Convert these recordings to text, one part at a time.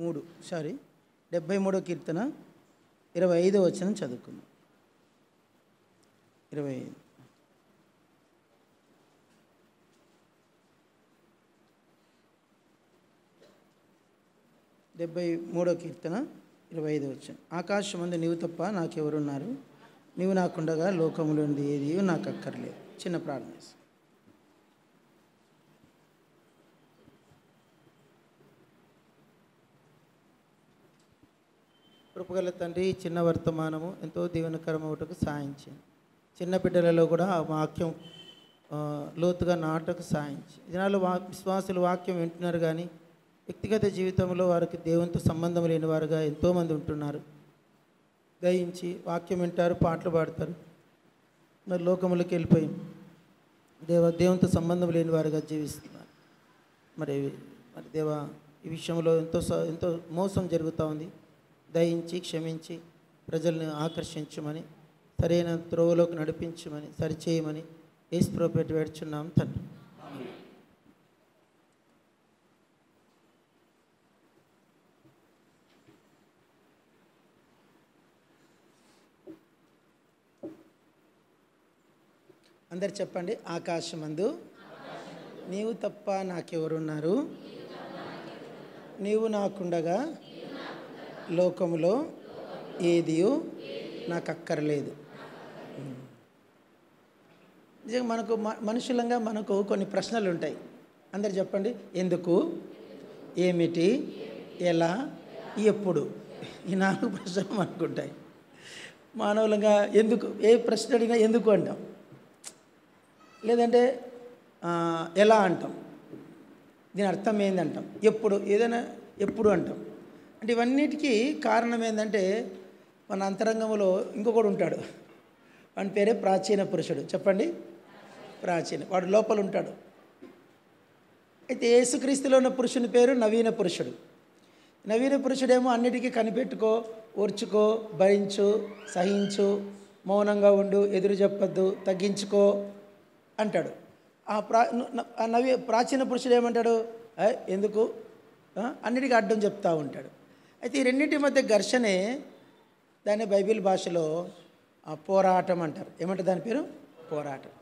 మూడు సారీ డెబ్భై మూడో కీర్తన ఇరవై ఐదో వచ్చిన చదువుకుందాం ఇరవై ఐదు డెబ్బై మూడో కీర్తన ఇరవై ఐదు వచ్చిన ఆకాశం అందు నీవు తప్ప నాకెవరున్నారు నీవు నాకుండగా లోకములోనిది ఏది నాకు అక్కర్లేదు చిన్న ప్రార్థన కృపగల తండ్రి చిన్న వర్తమానము ఎంతో దీవెనకరమవుటకు సాయించింది చిన్న బిడ్డలలో కూడా ఆ వాక్యం లోతుగా నాటకు సాయించి జనాలు వా విశ్వాసులు వాక్యం వింటున్నారు కానీ వ్యక్తిగత జీవితంలో వారికి దేవునితో సంబంధం లేని వారుగా ఎంతోమంది ఉంటున్నారు దయించి వాక్యం వింటారు పాటలు పాడతారు మరి లోకములకి వెళ్ళిపోయి దేవ దేవునితో సంబంధం లేని వారుగా జీవిస్తున్నారు మరి మరి దేవ ఈ విషయంలో ఎంతో ఎంతో మోసం జరుగుతూ ఉంది దయించి క్షమించి ప్రజలను ఆకర్షించమని సరైన త్రోవలోకి నడిపించమని సరిచేయమని ఏసు ప్రోపేట వేడుచున్నాం తండ్రి అందరు చెప్పండి ఆకాశమందు నీవు తప్ప నాకెవరున్నారు నీవు నాకుండగా లోకములో ఏదియో నాకు అక్కర్లేదు నిజంగా మనకు మనుషులంగా మనకు కొన్ని ప్రశ్నలు ఉంటాయి అందరు చెప్పండి ఎందుకు ఏమిటి ఎలా ఎప్పుడు ఈ నాలుగు ప్రశ్నలు మనకు ఉంటాయి మానవులంగా ఎందుకు ఏ ప్రశ్న అడిగినా ఎందుకు అంటాం లేదంటే ఎలా అంటాం దీని అర్థం అంటాం ఎప్పుడు ఏదైనా ఎప్పుడు అంటాం అంటే ఇవన్నిటికీ కారణం ఏంటంటే మన అంతరంగంలో ఇంకొకడు ఉంటాడు వాని పేరే ప్రాచీన పురుషుడు చెప్పండి ప్రాచీన వాడు లోపల ఉంటాడు అయితే యేసుక్రీస్తులో ఉన్న పురుషుని పేరు నవీన పురుషుడు నవీన పురుషుడేమో అన్నిటికీ కనిపెట్టుకో ఓర్చుకో భరించు సహించు మౌనంగా ఉండు ఎదురు చెప్పొద్దు తగ్గించుకో అంటాడు ఆ ప్రా నవీ ప్రాచీన పురుషుడు ఏమంటాడు ఎందుకు అన్నిటికీ అడ్డం చెప్తూ ఉంటాడు అయితే ఈ రెండింటి మధ్య ఘర్షణే దాన్ని బైబిల్ భాషలో పోరాటం అంటారు ఏమంటారు దాని పేరు పోరాటం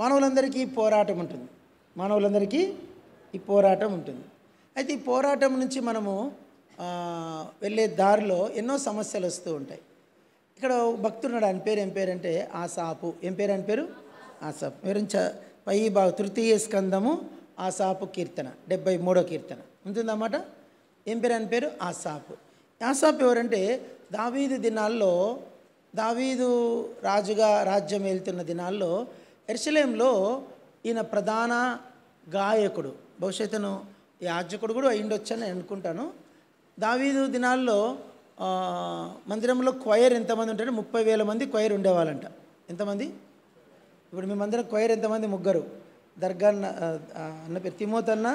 మానవులందరికీ పోరాటం ఉంటుంది మానవులందరికీ ఈ పోరాటం ఉంటుంది అయితే ఈ పోరాటం నుంచి మనము వెళ్ళే దారిలో ఎన్నో సమస్యలు వస్తూ ఉంటాయి ఇక్కడ భక్తున్నాడు ఆయన పేరు ఏం పేరంటే ఆసాపు ఏం పేరు అని పేరు ఆసాపు మీరు పై భాగ తృతీయ స్కందము ఆసాపు కీర్తన డెబ్బై మూడో కీర్తన ఉంటుందన్నమాట ఏం పేరు అని పేరు ఆసాపు ఆసాపు ఎవరంటే దావీదు దినాల్లో దావీదు రాజుగా రాజ్యం వెళ్తున్న దినాల్లో ఎర్సలేంలో ఈయన ప్రధాన గాయకుడు భవిష్యత్తును యాజకుడు కూడా అయిండొచ్చని అనుకుంటాను దావీదు దినాల్లో మందిరంలో క్వైర్ ఎంతమంది ఉంటారు ముప్పై వేల మంది క్వయర్ ఉండేవాళ్ళంట ఎంతమంది ఇప్పుడు మీ మందిరం క్వయర్ ఎంతమంది ముగ్గురు దర్గా అన్న అన్న పేరు తిమోతన్న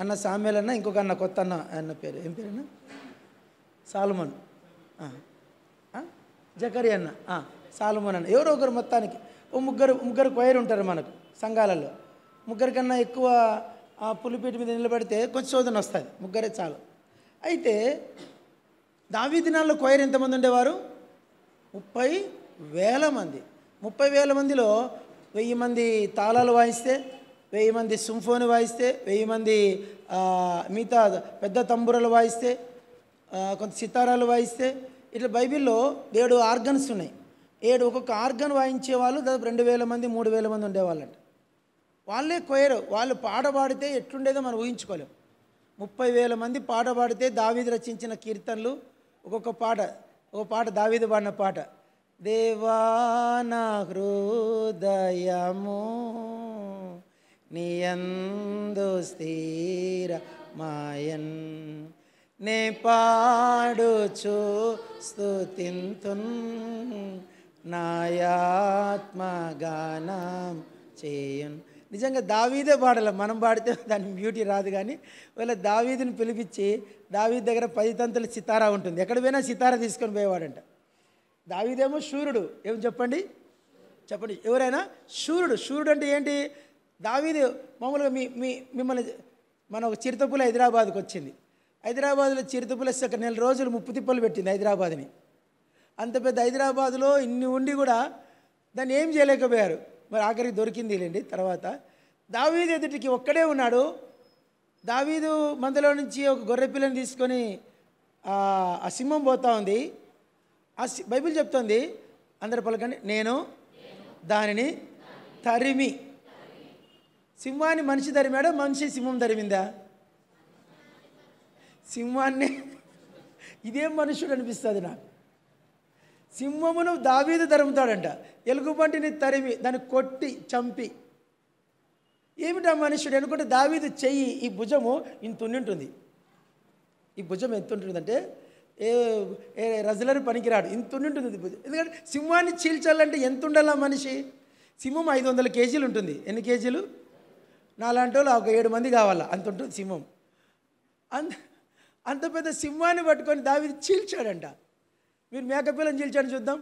అన్న సామ్యాల అన్న ఇంకొక అన్న కొత్త అన్న అన్న పేరు ఏం అన్న సాల్మన్ జకరి అన్న సాల్మన్ అన్న ఎవరో ఒకరు మొత్తానికి ఓ ముగ్గురు ముగ్గురు క్వైర్ ఉంటారు మనకు సంఘాలలో ముగ్గురి కన్నా ఎక్కువ ఆ పులిపీటి మీద నిలబడితే కొంచెం శోధన వస్తుంది ముగ్గురే చాలు అయితే దావీ దినాల్లో క్వైర్ ఎంతమంది ఉండేవారు ముప్పై వేల మంది ముప్పై వేల మందిలో వెయ్యి మంది తాళాలు వాయిస్తే వెయ్యి మంది సింఫోని వాయిస్తే వెయ్యి మంది మిగతా పెద్ద తంబురలు వాయిస్తే కొంత సితారాలు వాయిస్తే ఇట్లా బైబిల్లో ఏడు ఆర్గన్స్ ఉన్నాయి ఏడు ఒక్కొక్క ఆర్గన్ వాయించే వాళ్ళు దాదాపు రెండు వేల మంది మూడు వేల మంది ఉండేవాళ్ళంట వాళ్ళే కొయ్యరు వాళ్ళు పాట పాడితే ఎట్లుండేదో మనం ఊహించుకోలేము ముప్పై వేల మంది పాట పాడితే దావీది రచించిన కీర్తనలు ఒక్కొక్క పాట ఒక పాట దావీది పాడిన పాట దేవాన హృదయము నియందు స్థిర మాయన్ నే పాడుచు స్థుతింతున్ నాయాత్మగానం చేయన్ నిజంగా దావీదే పాడాలి మనం పాడితే దాని బ్యూటీ రాదు కానీ వీళ్ళ దావీదిని పిలిపించి దావీద్ దగ్గర పది తంతుల సితారా ఉంటుంది ఎక్కడ పోయినా సితారా తీసుకొని పోయేవాడంట దావీదేమో శూరుడు ఏం చెప్పండి చెప్పండి ఎవరైనా శూరుడు శూరుడు అంటే ఏంటి దావీదు మామూలుగా మీ మీ మిమ్మల్ని మన ఒక చిరుతపుల హైదరాబాద్కి వచ్చింది హైదరాబాద్లో చిరుతపుల ఒక నెల రోజులు ముప్పు తిప్పలు పెట్టింది హైదరాబాద్ని అంత పెద్ద హైదరాబాద్లో ఇన్ని ఉండి కూడా దాన్ని ఏం చేయలేకపోయారు మరి ఆఖరికి దొరికింది లేండి తర్వాత దావీదు ఎదుటికి ఒక్కడే ఉన్నాడు దావీదు మందలో నుంచి ఒక గొర్రె పిల్లని తీసుకొని ఆ సింహం పోతా ఉంది ఆ బైబిల్ చెప్తోంది అందరు పలకండి నేను దానిని తరిమి సింహాన్ని మనిషి ధరిమాడా మనిషి సింహం ధరిమిందా సింహాన్ని ఇదేం మనుషుడు అనిపిస్తుంది నాకు సింహమును దావీదు తరుముతాడంట ఎలుగుబంటిని తరిమి దాన్ని కొట్టి చంపి ఏమిటా మనుషుడు అనుకుంటే దావీదు చెయ్యి ఈ భుజము ఇంతుంటుంది ఈ భుజం ఎంతుంటుందంటే ఏ ఏ రజలరు పనికిరాడు ఇది భుజం ఎందుకంటే సింహాన్ని చీల్చాలంటే ఎంత ఉండాలా మనిషి సింహం ఐదు వందల కేజీలు ఉంటుంది ఎన్ని కేజీలు నాలాంటి వాళ్ళు ఒక ఏడు మంది కావాలా అంత ఉంటుంది సింహం అంత అంత పెద్ద సింహాన్ని పట్టుకొని దావి చీల్చాడంట మీరు మేకపిల్లని చీల్చాను చూద్దాం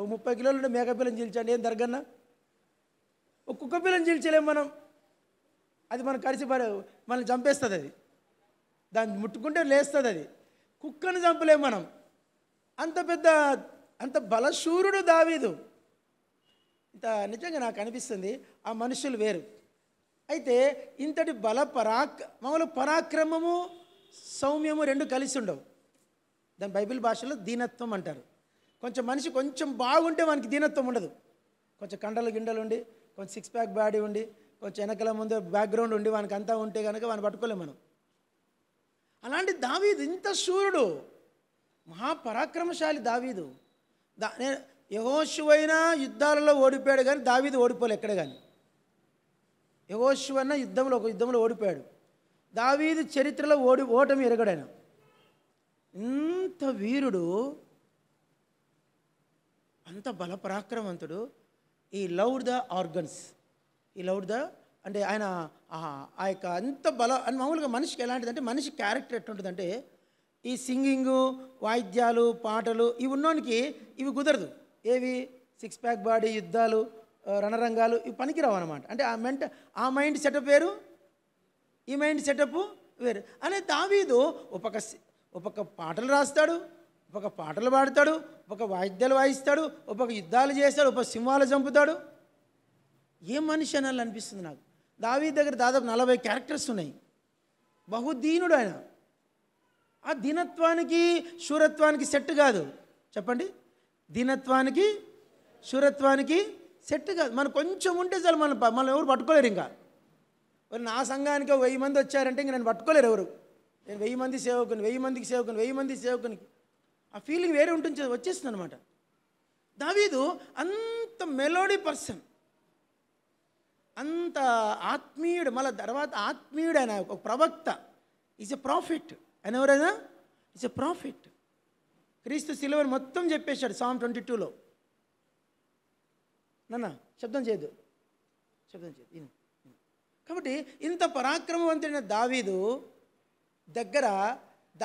ఓ ముప్పై కిలోలు ఉండే మేకపిల్లని చీల్చాడు ఏం దరగన్నా ఓ కుక్క పిల్లని చీల్చలేం మనం అది మనం కలిసి మనం చంపేస్తుంది అది దాన్ని ముట్టుకుంటే లేస్తుంది అది కుక్కను చంపలేం మనం అంత పెద్ద అంత బలశూరుడు దావీదు ఇంత నిజంగా నాకు అనిపిస్తుంది ఆ మనుషులు వేరు అయితే ఇంతటి బల పరాక్ మామూలు పరాక్రమము సౌమ్యము రెండు కలిసి ఉండవు దాని బైబిల్ భాషలో దీనత్వం అంటారు కొంచెం మనిషి కొంచెం బాగుంటే మనకి దీనత్వం ఉండదు కొంచెం కండలు గిండలు ఉండి కొంచెం సిక్స్ ప్యాక్ బాడీ ఉండి కొంచెం వెనకల ముందు బ్యాక్గ్రౌండ్ ఉండి వానికి అంతా ఉంటే కనుక వాడిని పట్టుకోలేము మనం అలాంటి దావీదు ఇంత శూరుడు మహాపరాక్రమశాలి దావీదు దా నేను యహోశివైనా యుద్ధాలలో ఓడిపోయాడు కానీ దావీదు ఓడిపోలే ఎక్కడ కానీ యహోశివైనా యుద్ధంలో ఒక యుద్ధంలో ఓడిపోయాడు దావీదు చరిత్రలో ఓడి ఓటమి ఎరగడాయన ఇంత వీరుడు అంత బలపరాక్రమవంతుడు ఈ లౌడ్ ద ఆర్గన్స్ ఈ లౌడ్ ద అంటే ఆయన ఆ యొక్క అంత బల అని మామూలుగా మనిషికి ఎలాంటిదంటే మనిషి క్యారెక్టర్ ఎట్లుంటుందంటే ఈ సింగింగు వాయిద్యాలు పాటలు ఇవి ఉన్నోనికి ఇవి కుదరదు ఏవి సిక్స్ ప్యాక్ బాడీ యుద్ధాలు రణరంగాలు ఇవి పనికిరావు అనమాట అంటే ఆ మెంట ఆ మైండ్ సెటప్ వేరు ఈ మైండ్ సెటప్ వేరు అనే దావీదు ఒక్కొక్క ఒక్కొక్క పాటలు రాస్తాడు ఒక్కొక్క పాటలు పాడతాడు ఒక వాయిద్యాలు వాయిస్తాడు ఒక్కొక్క యుద్ధాలు చేస్తాడు ఒక సింహాలు చంపుతాడు ఏ మనిషి అనాలని అనిపిస్తుంది నాకు దావీ దగ్గర దాదాపు నలభై క్యారెక్టర్స్ ఉన్నాయి బహుదీనుడు ఆయన ఆ దీనత్వానికి శూరత్వానికి సెట్ కాదు చెప్పండి దీనత్వానికి శురత్వానికి సెట్ కాదు మనం కొంచెం ఉంటే చాలు మన మనం ఎవరు పట్టుకోలేరు ఇంకా నా సంఘానికి వెయ్యి మంది వచ్చారంటే ఇంక నేను పట్టుకోలేరు ఎవరు నేను వెయ్యి మంది సేవకుని వెయ్యి మందికి సేవకుని వెయ్యి మంది సేవకుని ఆ ఫీలింగ్ వేరే ఉంటుంది వచ్చేస్తుంది అనమాట దావీదు అంత మెలోడీ పర్సన్ అంత ఆత్మీయుడు మళ్ళీ తర్వాత ఆత్మీయుడు ఆయన ఒక ప్రవక్త ఈజ్ ఎ ప్రాఫిట్ ఆయన ఎవరైనా ఈజ్ ఎ ప్రాఫిట్ క్రీస్తు సిలువని మొత్తం చెప్పేశాడు సామ్ ట్వంటీ టూలో నన్న శబ్దం చేయదు శబ్దం చేయదు కాబట్టి ఇంత పరాక్రమవంతుడైన దావీదు దగ్గర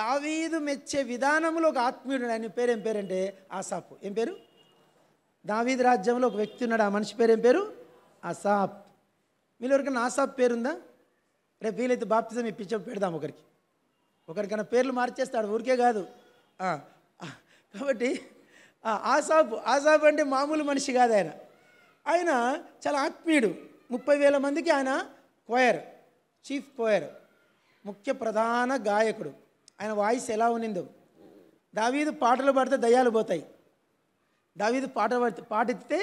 దావీదు మెచ్చే విధానంలో ఒక ఆత్మీయుడు ఆయన పేరు ఏం పేరంటే ఆసాపు ఏం పేరు దావీదు రాజ్యంలో ఒక వ్యక్తి ఉన్నాడు ఆ మనిషి పేరు ఏం పేరు ఆసాప్ మీరు ఎవరికైనా ఆసాప్ పేరుందా రేపు వీలైతే బాప్తిజం ఇప్పించ పెడదాం ఒకరికి ఒకరికైనా పేర్లు మార్చేస్తాడు ఊరికే కాదు కాబట్టి ఆసాబు ఆసాబు అంటే మామూలు మనిషి కాదు ఆయన ఆయన చాలా ఆత్మీయుడు ముప్పై వేల మందికి ఆయన కోయర్ చీఫ్ కోయర్ ముఖ్య ప్రధాన గాయకుడు ఆయన వాయిస్ ఎలా ఉన్నిందో దావీదు పాటలు పడితే దయ్యాలు పోతాయి దావీదు పాట పడితే పాట ఎత్తితే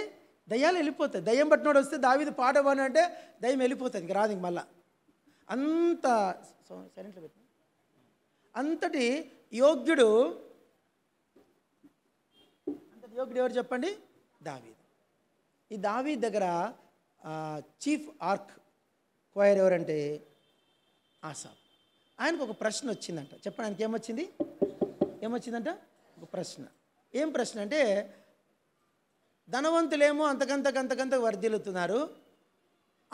దయ్యాలు వెళ్ళిపోతాయి దయ్యం పట్టినోడు వస్తే దావీదు పాట పని అంటే దయ్యం వెళ్ళిపోతుంది ఇంక రాదు ఇంక మళ్ళా అంత సరెంట్లో పెట్టి అంతటి యోగ్యుడు యోగ్యుడు ఎవరు చెప్పండి దావీద్ ఈ దావీద్ దగ్గర చీఫ్ ఆర్క్ క్వైర్ ఎవరంటే ఆసాబ్ ఆయనకు ఒక ప్రశ్న వచ్చిందంట చెప్పండి ఆయనకి ఏమొచ్చింది ఏమొచ్చిందంట ఒక ప్రశ్న ఏం ప్రశ్న అంటే ధనవంతులేమో అంతకంతకంతకంత వర్ధిల్లుతున్నారు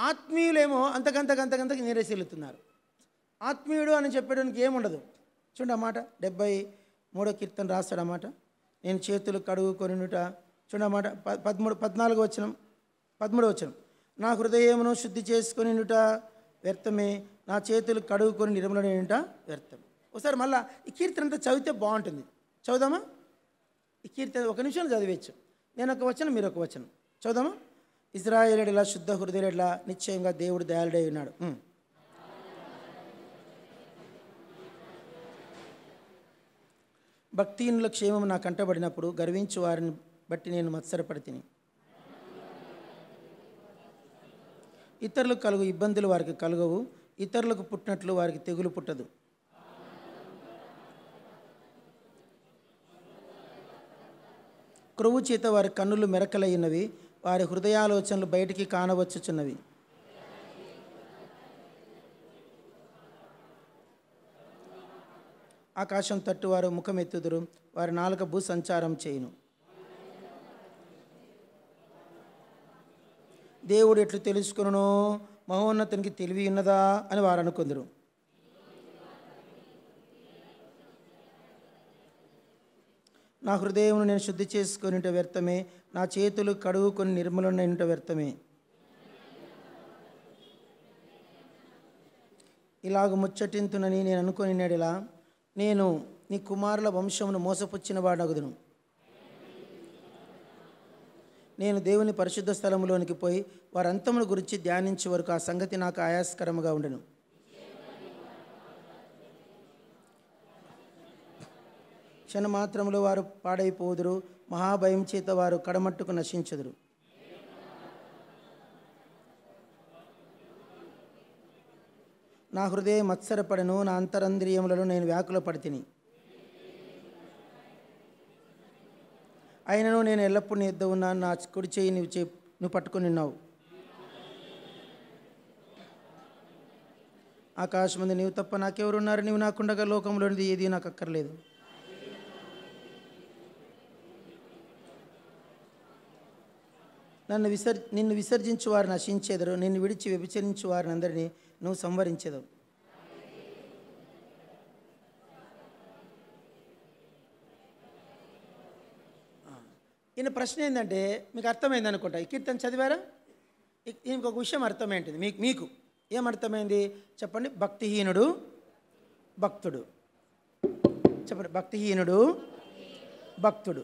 ఆత్మీయులేమో అంతకంతకంతకంత నీరసిల్లుతున్నారు ఆత్మీయుడు అని చెప్పడానికి ఏముండదు చూడండి అన్నమాట డెబ్బై మూడో కీర్తన రాస్తాడమాట నేను చేతులు కడుగు కొనుట చూడమాట పదమూడు పద్నాలుగు వచనం పదమూడు వచ్చిన నా హృదయమును శుద్ధి చేసుకొనిట వ్యర్థమే నా చేతులు కడుగుకొని నిర్మలనేట వ్యర్థం ఒకసారి మళ్ళీ ఈ కీర్తన అంతా చదివితే బాగుంటుంది చదుదామా ఈ కీర్తన ఒక నిమిషం చదివచ్చు నేను ఒక వచ్చను మీరు ఒక వచ్చను చదుదామా ఇజ్రాయేలుడిలా శుద్ధ హృదయుడిలా నిశ్చయంగా దేవుడు దయాలుడై ఉన్నాడు భక్తిహీనుల క్షేమం నా కంటబడినప్పుడు గర్వించు వారిని బట్టి నేను తిని ఇతరులకు కలుగు ఇబ్బందులు వారికి కలుగవు ఇతరులకు పుట్టినట్లు వారికి తెగులు పుట్టదు క్రొవ్వు చేత వారి కన్నులు మెరకలైనవి వారి హృదయాలోచనలు బయటికి కానవచ్చుచున్నవి ఆకాశం తట్టు వారు ముఖమెత్తుదురు వారి నాలుక భూ సంచారం చేయును దేవుడు ఎట్లు తెలుసుకును మహోన్నతునికి తెలివి ఉన్నదా అని వారు అనుకుందరు నా హృదయం నేను శుద్ధి చేసుకునిట వ్యర్థమే నా చేతులు కడుగుకొని నిర్మలనైనట వ్యర్థమే ఇలాగ ముచ్చటింతునని నేను అనుకుని నేడిలా నేను నీ కుమారుల వంశమును మోసపుచ్చిన వాడగుదును నేను దేవుని పరిశుద్ధ స్థలంలోనికి పోయి వారంతమును గురించి ధ్యానించే వరకు ఆ సంగతి నాకు ఆయాసకరముగా ఉండను క్షణమాత్రములో వారు పాడైపోదురు మహాభయం చేత వారు కడమట్టుకు నశించదురు నా హృదయం మత్సరపడను నా అంతరంద్రియములను నేను వ్యాకుల పడితిని అయినను నేను ఎల్లప్పుడూ నీ ఉన్నాను నా కుడి చేయి నువ్వు చే నువ్వు పట్టుకుని ఉన్నావు ఆకాశం మంది నీవు తప్ప నాకెవరున్నారు నీవు నాకుండగా లోకంలోనిది ఏది నాకు అక్కర్లేదు నన్ను విసర్ నిన్ను విసర్జించు వారు నశించేదరు నిన్ను విడిచి వ్యభిచరించు వారిని అందరినీ నువ్వు సంవరించదు ఈయన ప్రశ్న ఏంటంటే మీకు అర్థమైంది అనుకుంటా కీర్తన చదివారా ఈయనకు ఒక విషయం అర్థమైంటుంది మీకు మీకు ఏమర్థమైంది చెప్పండి భక్తిహీనుడు భక్తుడు చెప్పండి భక్తిహీనుడు భక్తుడు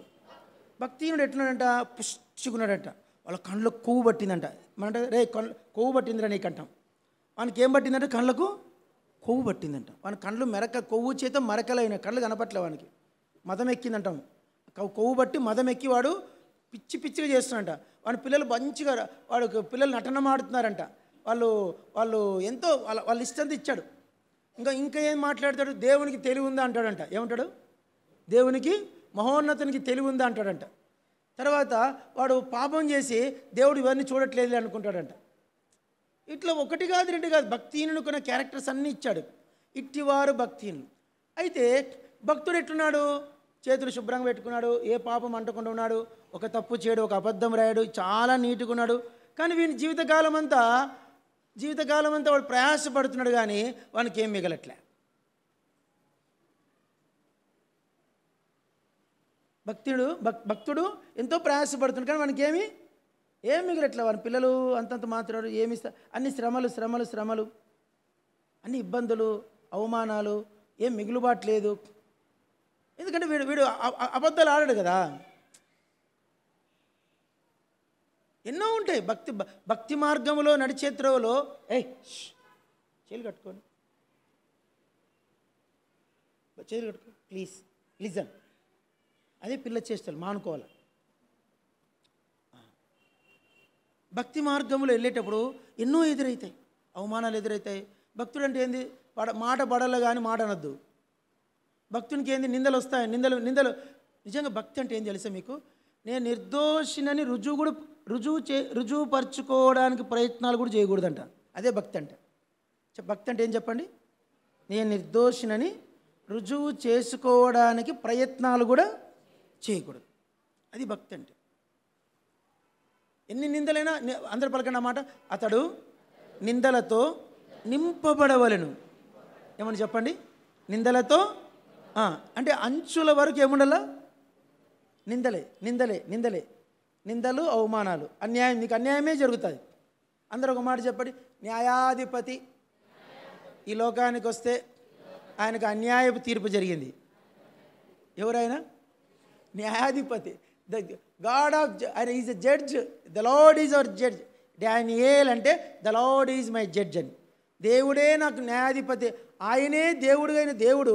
భక్తిహీనుడు ఎట్లున్నాడంట పుష్టిగున్నాడట వాళ్ళ కళ్ళకు కొవ్వు పట్టిందంట మనంటే రే కళ్ళు కొవ్వు పట్టిందిరా నీకు అంటాం వానికి ఏం పట్టిందంటే కళ్ళకు కొవ్వు పట్టిందంట వాని కళ్ళు మెరక కొవ్వు చేత మరకలైన కళ్ళు కనపట్లే వానికి మదం ఎక్కిందంటాం కొవ్వు బట్టి మదం ఎక్కి వాడు పిచ్చి పిచ్చిగా చేస్తున్నాడంట వాడి పిల్లలు మంచిగా వాడు పిల్లలు నటన ఆడుతున్నారంట వాళ్ళు వాళ్ళు ఎంతో వాళ్ళ వాళ్ళ ఇష్టంతో ఇచ్చాడు ఇంకా ఇంకా ఏం మాట్లాడతాడు దేవునికి తెలివి ఉందా అంటాడంట ఏమంటాడు దేవునికి మహోన్నతునికి తెలివి ఉందా అంటాడంట తర్వాత వాడు పాపం చేసి దేవుడు ఇవన్నీ చూడట్లేదు అనుకుంటాడంట ఇట్లా ఒకటి కాదు రెండు కాదు భక్తిహీనులు కొన్న క్యారెక్టర్స్ అన్నీ ఇచ్చాడు ఇట్టివారు భక్తిహీనులు అయితే భక్తుడు ఎట్లున్నాడు చేతులు శుభ్రంగా పెట్టుకున్నాడు ఏ పాపం అంటకుండా ఉన్నాడు ఒక తప్పు చేయడు ఒక అబద్ధం రాయడు చాలా నీట్గా ఉన్నాడు కానీ వీని జీవితకాలం అంతా జీవితకాలం అంతా వాడు ప్రయాసపడుతున్నాడు కానీ వానికి ఏం మిగలట్లే భక్తుడు భక్ భక్తుడు ఎంతో ప్రయాసపడుతుంది కానీ మనకి ఏమి ఏం మిగిలట్లే వారి పిల్లలు అంతంత మాత్రారు ఏమి అన్ని శ్రమలు శ్రమలు శ్రమలు అన్ని ఇబ్బందులు అవమానాలు ఏం లేదు ఎందుకంటే వీడు వీడు అబద్ధాలు ఆడాడు కదా ఎన్నో ఉంటాయి భక్తి భక్తి మార్గంలో నడిచే ఏ చేలు కట్టుకోండి చేలు కట్టుకో ప్లీజ్ లిజన్ అదే పిల్ల చేష్టలు మానుకోవాలి భక్తి మార్గంలో వెళ్ళేటప్పుడు ఎన్నో ఎదురవుతాయి అవమానాలు ఎదురవుతాయి భక్తుడు అంటే ఏంది పడ మాట పడాల కానీ మాట అనద్దు భక్తునికి ఏంది నిందలు వస్తాయి నిందలు నిందలు నిజంగా భక్తి అంటే ఏం తెలుసా మీకు నేను నిర్దోషినని రుజువు కూడా రుజువు చే పరుచుకోవడానికి ప్రయత్నాలు కూడా చేయకూడదంట అదే భక్తి అంటే భక్తి అంటే ఏం చెప్పండి నేను నిర్దోషినని రుజువు చేసుకోవడానికి ప్రయత్నాలు కూడా చేయకూడదు అది భక్తి అంటే ఎన్ని నిందలైనా అందరు పలకండి అన్నమాట అతడు నిందలతో నింపబడవలను ఏమని చెప్పండి నిందలతో అంటే అంచుల వరకు ఏముండాల నిందలే నిందలే నిందలే నిందలు అవమానాలు అన్యాయం నీకు అన్యాయమే జరుగుతుంది అందరు ఒక మాట చెప్పండి న్యాయాధిపతి ఈ లోకానికి వస్తే ఆయనకు అన్యాయపు తీర్పు జరిగింది ఎవరైనా న్యాయాధిపతి ద గాడ్ ఆఫ్ అరే is a judge the Lord is our judge Daniel అంటే the Lord is my judge అని దేవుడే నాకు న్యాయాధిపతి ఆయనే దేవుడుగైన దేవుడు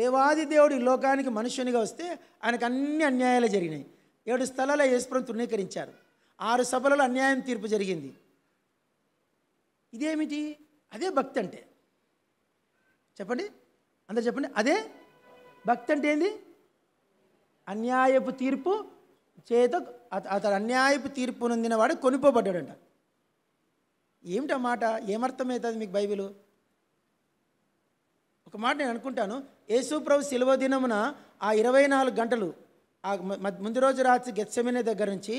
దేవాది దేవుడు ఈ లోకానికి మనుష్యునిగా వస్తే ఆయనకు అన్ని అన్యాయాలు జరిగినాయి ఏడు స్థలాల యేసుప్రం తృణీకరించారు ఆరు సభలలో అన్యాయం తీర్పు జరిగింది ఇదేమిటి అదే భక్తి అంటే చెప్పండి అందరు చెప్పండి అదే భక్తి అంటే ఏంది అన్యాయపు తీర్పు చేత అతడు అన్యాయపు తీర్పు నొందినవాడు కొనిపోబడ్డాడంట ఏమిటా మాట ఏమర్థమవుతుంది మీకు బైబిల్ ఒక మాట నేను అనుకుంటాను యేసుప్రభు సెలవు దినమున ఆ ఇరవై నాలుగు గంటలు ఆ ముందు రోజు రాత్రి గెచ్చమైన దగ్గర నుంచి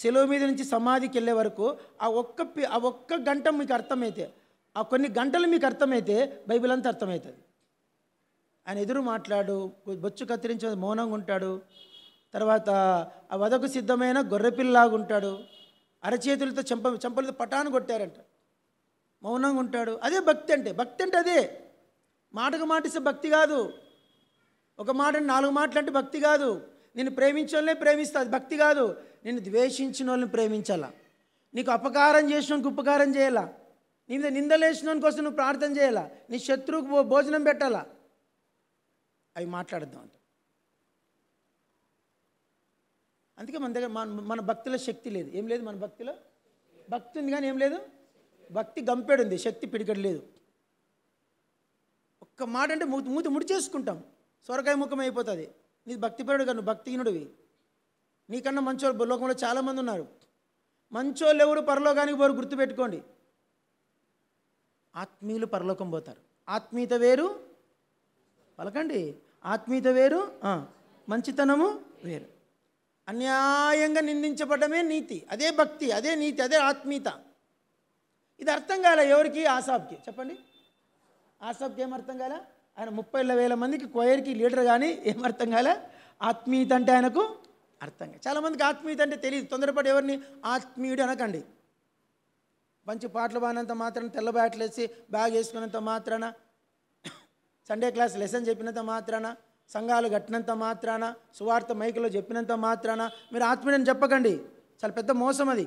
సెలవు మీద నుంచి సమాధికి వెళ్ళే వరకు ఆ ఒక్క ఆ ఒక్క గంట మీకు అర్థమైతే ఆ కొన్ని గంటలు మీకు అర్థమైతే బైబిల్ అంతా అర్థమవుతుంది ఆయన ఎదురు మాట్లాడు బొచ్చు కత్తిరించే మౌనంగా ఉంటాడు తర్వాత ఆ వదకు సిద్ధమైన గొర్రెపిల్లలాగా ఉంటాడు అరచేతులతో చెంప చెంపలతో పటాను కొట్టారంట మౌనంగా ఉంటాడు అదే భక్తి అంటే భక్తి అంటే అదే మాటకు మాటిస్తే భక్తి కాదు ఒక మాట నాలుగు మాటలు అంటే భక్తి కాదు నేను ప్రేమించోళ్ళనే ప్రేమిస్తా అది భక్తి కాదు నేను ద్వేషించిన వాళ్ళని ప్రేమించాలా నీకు అపకారం చేసినానికి ఉపకారం చేయాలా నీ మీద నిందలేసిన కోసం నువ్వు ప్రార్థన చేయాలా నీ శత్రువుకు భోజనం పెట్టాలా అవి మాట్లాడద్దాం అంట అందుకే మన దగ్గర మన మన భక్తిలో శక్తి లేదు ఏం లేదు మన భక్తిలో భక్తి ఉంది కానీ ఏం లేదు భక్తి గంపేడు ఉంది శక్తి పిడికడు లేదు ఒక్క మాట అంటే మూతి మూతి ముడి చేసుకుంటాం సొరకాయ ముఖం అయిపోతుంది నీ భక్తిపరుడు కాదు భక్తిహీనుడివి నీకన్నా మంచోళ్ళు లోకంలో చాలామంది ఉన్నారు మంచోళ్ళు ఎవరు పరలోకానికి పోరు గుర్తుపెట్టుకోండి ఆత్మీయులు పరలోకం పోతారు ఆత్మీయత వేరు పలకండి ఆత్మీయత వేరు మంచితనము వేరు అన్యాయంగా నిందించబడమే నీతి అదే భక్తి అదే నీతి అదే ఆత్మీయత ఇది అర్థం కాల ఎవరికి ఆసాబ్కి చెప్పండి ఆసాబ్కి ఏమర్థం కాల ఆయన ముప్పై వేల మందికి క్వయర్కి లీడర్ కానీ ఏమర్థం కాల ఆత్మీయత అంటే ఆయనకు అర్థం కాదు చాలామందికి ఆత్మీయత అంటే తెలియదు తొందరపడి ఎవరిని ఆత్మీయుడు అనకండి మంచి పాటలు పాడినంత మాత్రాన తెల్ల బ్యాట్లు వేసి బ్యాగ్ వేసుకున్నంత మాత్రాన సండే క్లాస్ లెసన్ చెప్పినంత మాత్రాన సంఘాలు కట్టినంత మాత్రాన సువార్త మైకులో చెప్పినంత మాత్రాన మీరు ఆత్మీయని చెప్పకండి చాలా పెద్ద మోసం అది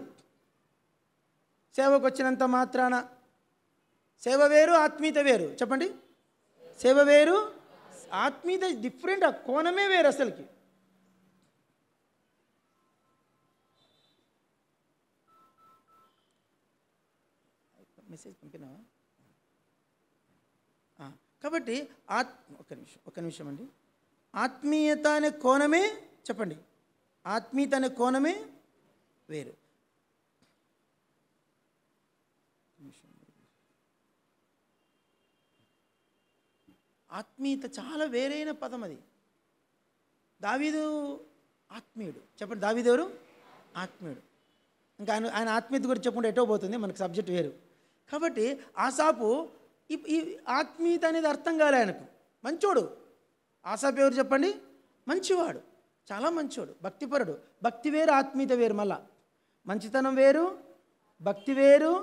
సేవకు వచ్చినంత మాత్రాన సేవ వేరు ఆత్మీయత వేరు చెప్పండి సేవ వేరు ఆత్మీయత డిఫరెంట్ ఆ కోణమే వేరు అసలుకి కాబట్టి ఆత్ ఒక నిమిషం ఒక నిమిషం అండి ఆత్మీయత అనే కోణమే చెప్పండి ఆత్మీయత అనే కోణమే వేరు ఆత్మీయత చాలా వేరైన పదం అది దావీదు ఆత్మీయుడు చెప్పండి దావీదు ఎవరు ఆత్మీయుడు ఇంకా ఆయన ఆయన ఆత్మీయత గురించి చెప్పుకుంటే ఎటో పోతుంది మనకు సబ్జెక్ట్ వేరు కాబట్టి ఆసాపు ఈ ఆత్మీయత అనేది అర్థం కాలే ఆయనకు మంచోడు ఆశాపు ఎవరు చెప్పండి మంచివాడు చాలా మంచివాడు భక్తిపరుడు భక్తి వేరు ఆత్మీయత వేరు మళ్ళా మంచితనం వేరు భక్తి వేరు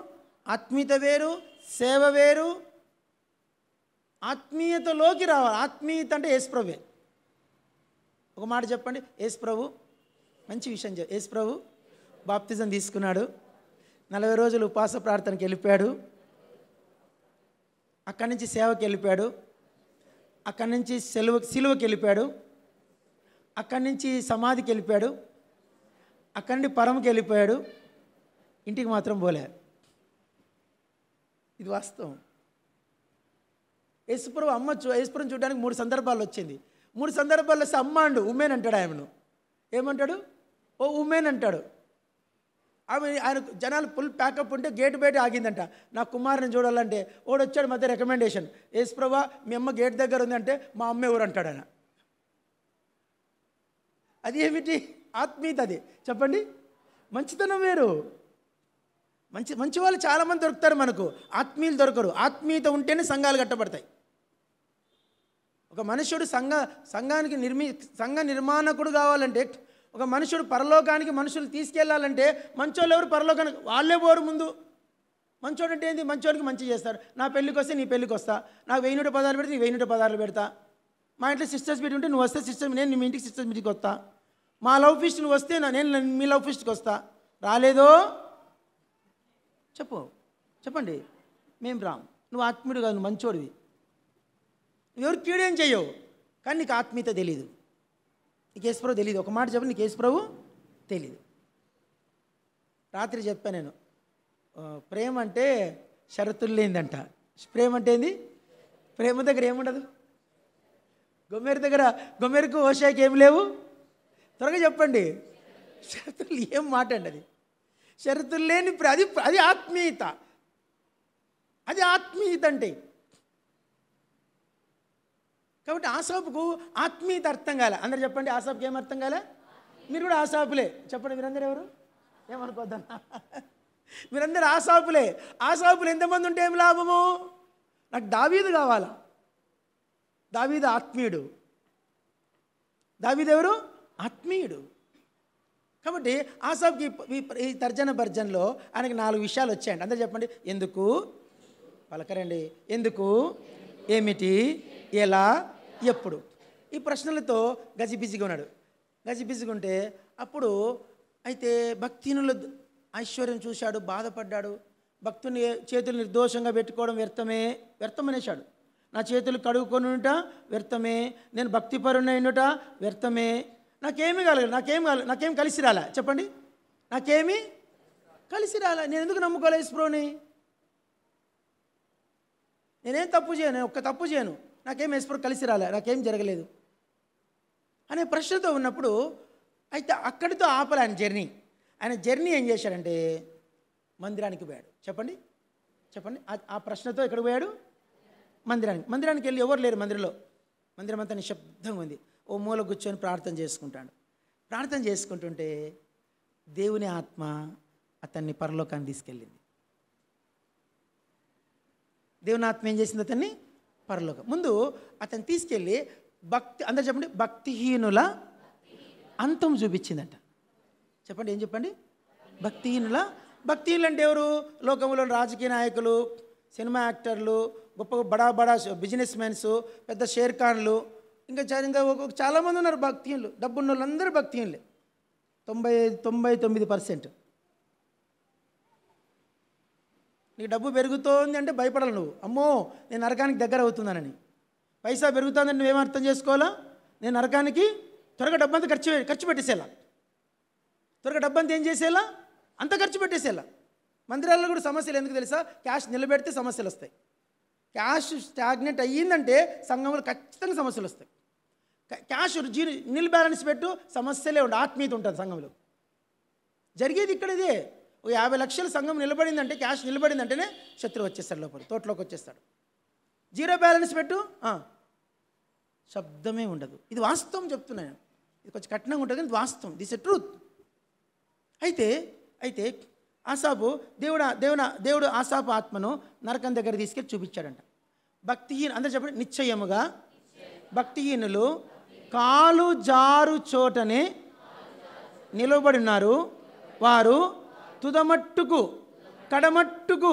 ఆత్మీయత వేరు సేవ వేరు ఆత్మీయతలోకి రావాలి ఆత్మీయత అంటే యేసు ఒక మాట చెప్పండి యేసు ప్రభు మంచి విషయం చెప్పు యేసు ప్రభు బాప్తిజం తీసుకున్నాడు నలభై రోజులు ఉపాస ప్రార్థనకి వెళ్ళిపోయాడు అక్కడి నుంచి సేవకి వెళ్ళిపోయాడు అక్కడి నుంచి సెలవు సిలువకి వెళ్ళిపోయాడు అక్కడి నుంచి సమాధికి వెళ్ళిపోయాడు అక్కడి నుండి పరమకి వెళ్ళిపోయాడు ఇంటికి మాత్రం పోలే ఇది వాస్తవం యేసుప్రభు అమ్మ యేసుపురం చూడడానికి మూడు సందర్భాలు వచ్చింది మూడు సందర్భాల్లో అమ్మ అండు ఉమెన్ అంటాడు ఆయనను ఏమంటాడు ఓ ఉమెన్ అంటాడు ఆమె ఆయన జనాలు ఫుల్ ప్యాకప్ ఉంటే గేటు బయట ఆగిందంట నా కుమారుని చూడాలంటే వాడు వచ్చాడు మధ్య రికమెండేషన్ ఏసు ప్రభా మీ అమ్మ గేట్ దగ్గర ఉందంటే మా అమ్మ ఎవరు అంటాడు ఆయన అది ఏమిటి ఆత్మీయత అది చెప్పండి మంచితనం వేరు మంచి మంచి వాళ్ళు చాలామంది దొరుకుతారు మనకు ఆత్మీయులు దొరకరు ఆత్మీయత ఉంటేనే సంఘాలు కట్టబడతాయి ఒక మనుషుడు సంఘ సంఘానికి నిర్మి సంఘ నిర్మాణకుడు కావాలంటే ఒక మనుషుడు పరలోకానికి మనుషులు తీసుకెళ్లాలంటే మంచోళ్ళు ఎవరు పరలోకానికి వాళ్ళే పోరు ముందు మంచోడు అంటే ఏంది మంచోడికి మంచి చేస్తారు నా పెళ్ళికి వస్తే నీ పెళ్ళికి వస్తా నాకు వెయ్యి నూట పదాలు పెడితే నీ వెయ్యి నూట పదాలు పెడతా మా ఇంట్లో సిస్టర్స్ మీటింగ్ ఉంటే నువ్వు వస్తే సిస్టర్ నేను మీ ఇంటికి సిస్టర్స్ మీటింగ్కి వస్తా మా లవ్ ఫిస్ట్ నువ్వు వస్తే నేను మీ లవ్ ఫిస్ట్కి వస్తా రాలేదో చెప్పు చెప్పండి మేము రామ్ నువ్వు ఆత్మీయుడు కాదు నువ్వు మంచోడివి ఎవరు కీడేం చేయవు కానీ నీకు ఆత్మీయత తెలియదు నీకు యేసుప్రభు తెలియదు ఒక మాట చెప్పండి నీకు యేసుప్రభు తెలియదు రాత్రి చెప్పాను నేను ప్రేమ అంటే షరతులు లేదంట ప్రేమ అంటే ఏంది ప్రేమ దగ్గర ఏముండదు గొమ్మేరు దగ్గర గొమ్మేరుకు ఓషాకి ఏమి లేవు త్వరగా చెప్పండి షరతులు ఏం మాట అండి అది షరతులు లేని అది అది ఆత్మీయత అది ఆత్మీయత అంటే కాబట్టి ఆసాపుకు ఆత్మీయత అర్థం కాలే అందరు చెప్పండి ఆసాపుకి ఏమర్థం అర్థం కాలే మీరు కూడా ఆసాపులే చెప్పండి మీరందరూ ఎవరు ఏమనుకోద్దన్నా మీరందరూ ఆసాపులే ఆసాపులు ఎంతమంది ఉంటే ఏం లాభము నాకు దావీదు కావాలా దావీదు ఆత్మీయుడు దావీదు ఎవరు ఆత్మీయుడు కాబట్టి ఆసాబ్కి ఈ తర్జన భర్జనలో ఆయనకి నాలుగు విషయాలు వచ్చాయండి అందరు చెప్పండి ఎందుకు పలకరండి ఎందుకు ఏమిటి ఎలా ఎప్పుడు ఈ ప్రశ్నలతో గజిబిజిగా ఉన్నాడు గజిబిజిగా ఉంటే అప్పుడు అయితే భక్తినులు ఐశ్వర్యం చూశాడు బాధపడ్డాడు భక్తుని చేతులు నిర్దోషంగా పెట్టుకోవడం వ్యర్థమే వ్యర్థం అనేశాడు నా చేతులు ఉండుట వ్యర్థమే నేను ఉండుట వ్యర్థమే నాకేమీ కాలేదు నాకేం కాలేదు నాకేం కలిసి రాలా చెప్పండి నాకేమి కలిసి రాలా నేను ఎందుకు నమ్ముకోలేదు ఇస్ప్రోని నేనేం తప్పు చేయను ఒక్క తప్పు చేయను నాకేం ఎస్పర్ కలిసి రాలే నాకేం జరగలేదు అనే ప్రశ్నతో ఉన్నప్పుడు అయితే అక్కడితో ఆపలే ఆయన జర్నీ ఆయన జర్నీ ఏం చేశాడంటే మందిరానికి పోయాడు చెప్పండి చెప్పండి ఆ ప్రశ్నతో ఎక్కడికి పోయాడు మందిరానికి మందిరానికి వెళ్ళి ఎవరు లేరు మందిరంలో మందిరం అంతా నిశ్శబ్దంగా ఉంది ఓ మూల కూర్చొని ప్రార్థన చేసుకుంటాడు ప్రార్థన చేసుకుంటుంటే దేవుని ఆత్మ అతన్ని పరలోకాన్ని తీసుకెళ్ళింది దేవుని ఆత్మ ఏం చేసింది అతన్ని పరలోకం ముందు అతను తీసుకెళ్ళి భక్తి అందరు చెప్పండి భక్తిహీనుల అంతం చూపించిందంట చెప్పండి ఏం చెప్పండి భక్తిహీనుల భక్తిహీనులు అంటే ఎవరు లోకంలో రాజకీయ నాయకులు సినిమా యాక్టర్లు గొప్ప బడా బడా బిజినెస్ మెన్స్ పెద్ద షేర్ ఖాన్లు ఇంకా ఇంకా చాలామంది ఉన్నారు భక్తిహీనులు డబ్బున్న వాళ్ళందరూ భక్తిహీనులే తొంభై తొంభై తొమ్మిది పర్సెంట్ నీ డబ్బు పెరుగుతోంది అంటే భయపడాలి నువ్వు అమ్మో నేను నరకానికి దగ్గర అవుతున్నానని పైసా పెరుగుతుందని నువ్వేం అర్థం చేసుకోవాలా నేను నరకానికి త్వరగా డబ్బు అంతా ఖర్చు ఖర్చు పెట్టేసేలా త్వరగా డబ్బు అంతా ఏం చేసేలా అంత ఖర్చు పెట్టేసేలా మందిరాల్లో కూడా సమస్యలు ఎందుకు తెలుసా క్యాష్ నిలబెడితే సమస్యలు వస్తాయి క్యాష్ స్టాగ్నెట్ అయ్యిందంటే సంఘంలో ఖచ్చితంగా సమస్యలు వస్తాయి క్యాష్ జీ నిల్ బ్యాలెన్స్ పెట్టు సమస్యలే ఉండవు ఆత్మీయత ఉంటుంది సంఘంలో జరిగేది ఇక్కడ ఇదే ఓ యాభై లక్షల సంఘం నిలబడిందంటే క్యాష్ నిలబడిందంటేనే శత్రువు వచ్చేస్తాడు లోపల తోటలోకి వచ్చేస్తాడు జీరో బ్యాలెన్స్ పెట్టు శబ్దమే ఉండదు ఇది వాస్తవం చెప్తున్నాను ఇది కొంచెం కఠినంగా ఉంటుంది కానీ ఇది వాస్తవం దిస్ ఎ ట్రూత్ అయితే అయితే ఆసాపు దేవుడు దేవుడు దేవుడు ఆసాపు ఆత్మను నరకం దగ్గర తీసుకెళ్ళి చూపించాడంట భక్తిహీన అందరూ చెప్పండి నిశ్చయముగా భక్తిహీనులు కాలు జారు చోటనే నిలబడి ఉన్నారు వారు తుదమట్టుకు కడమట్టుకు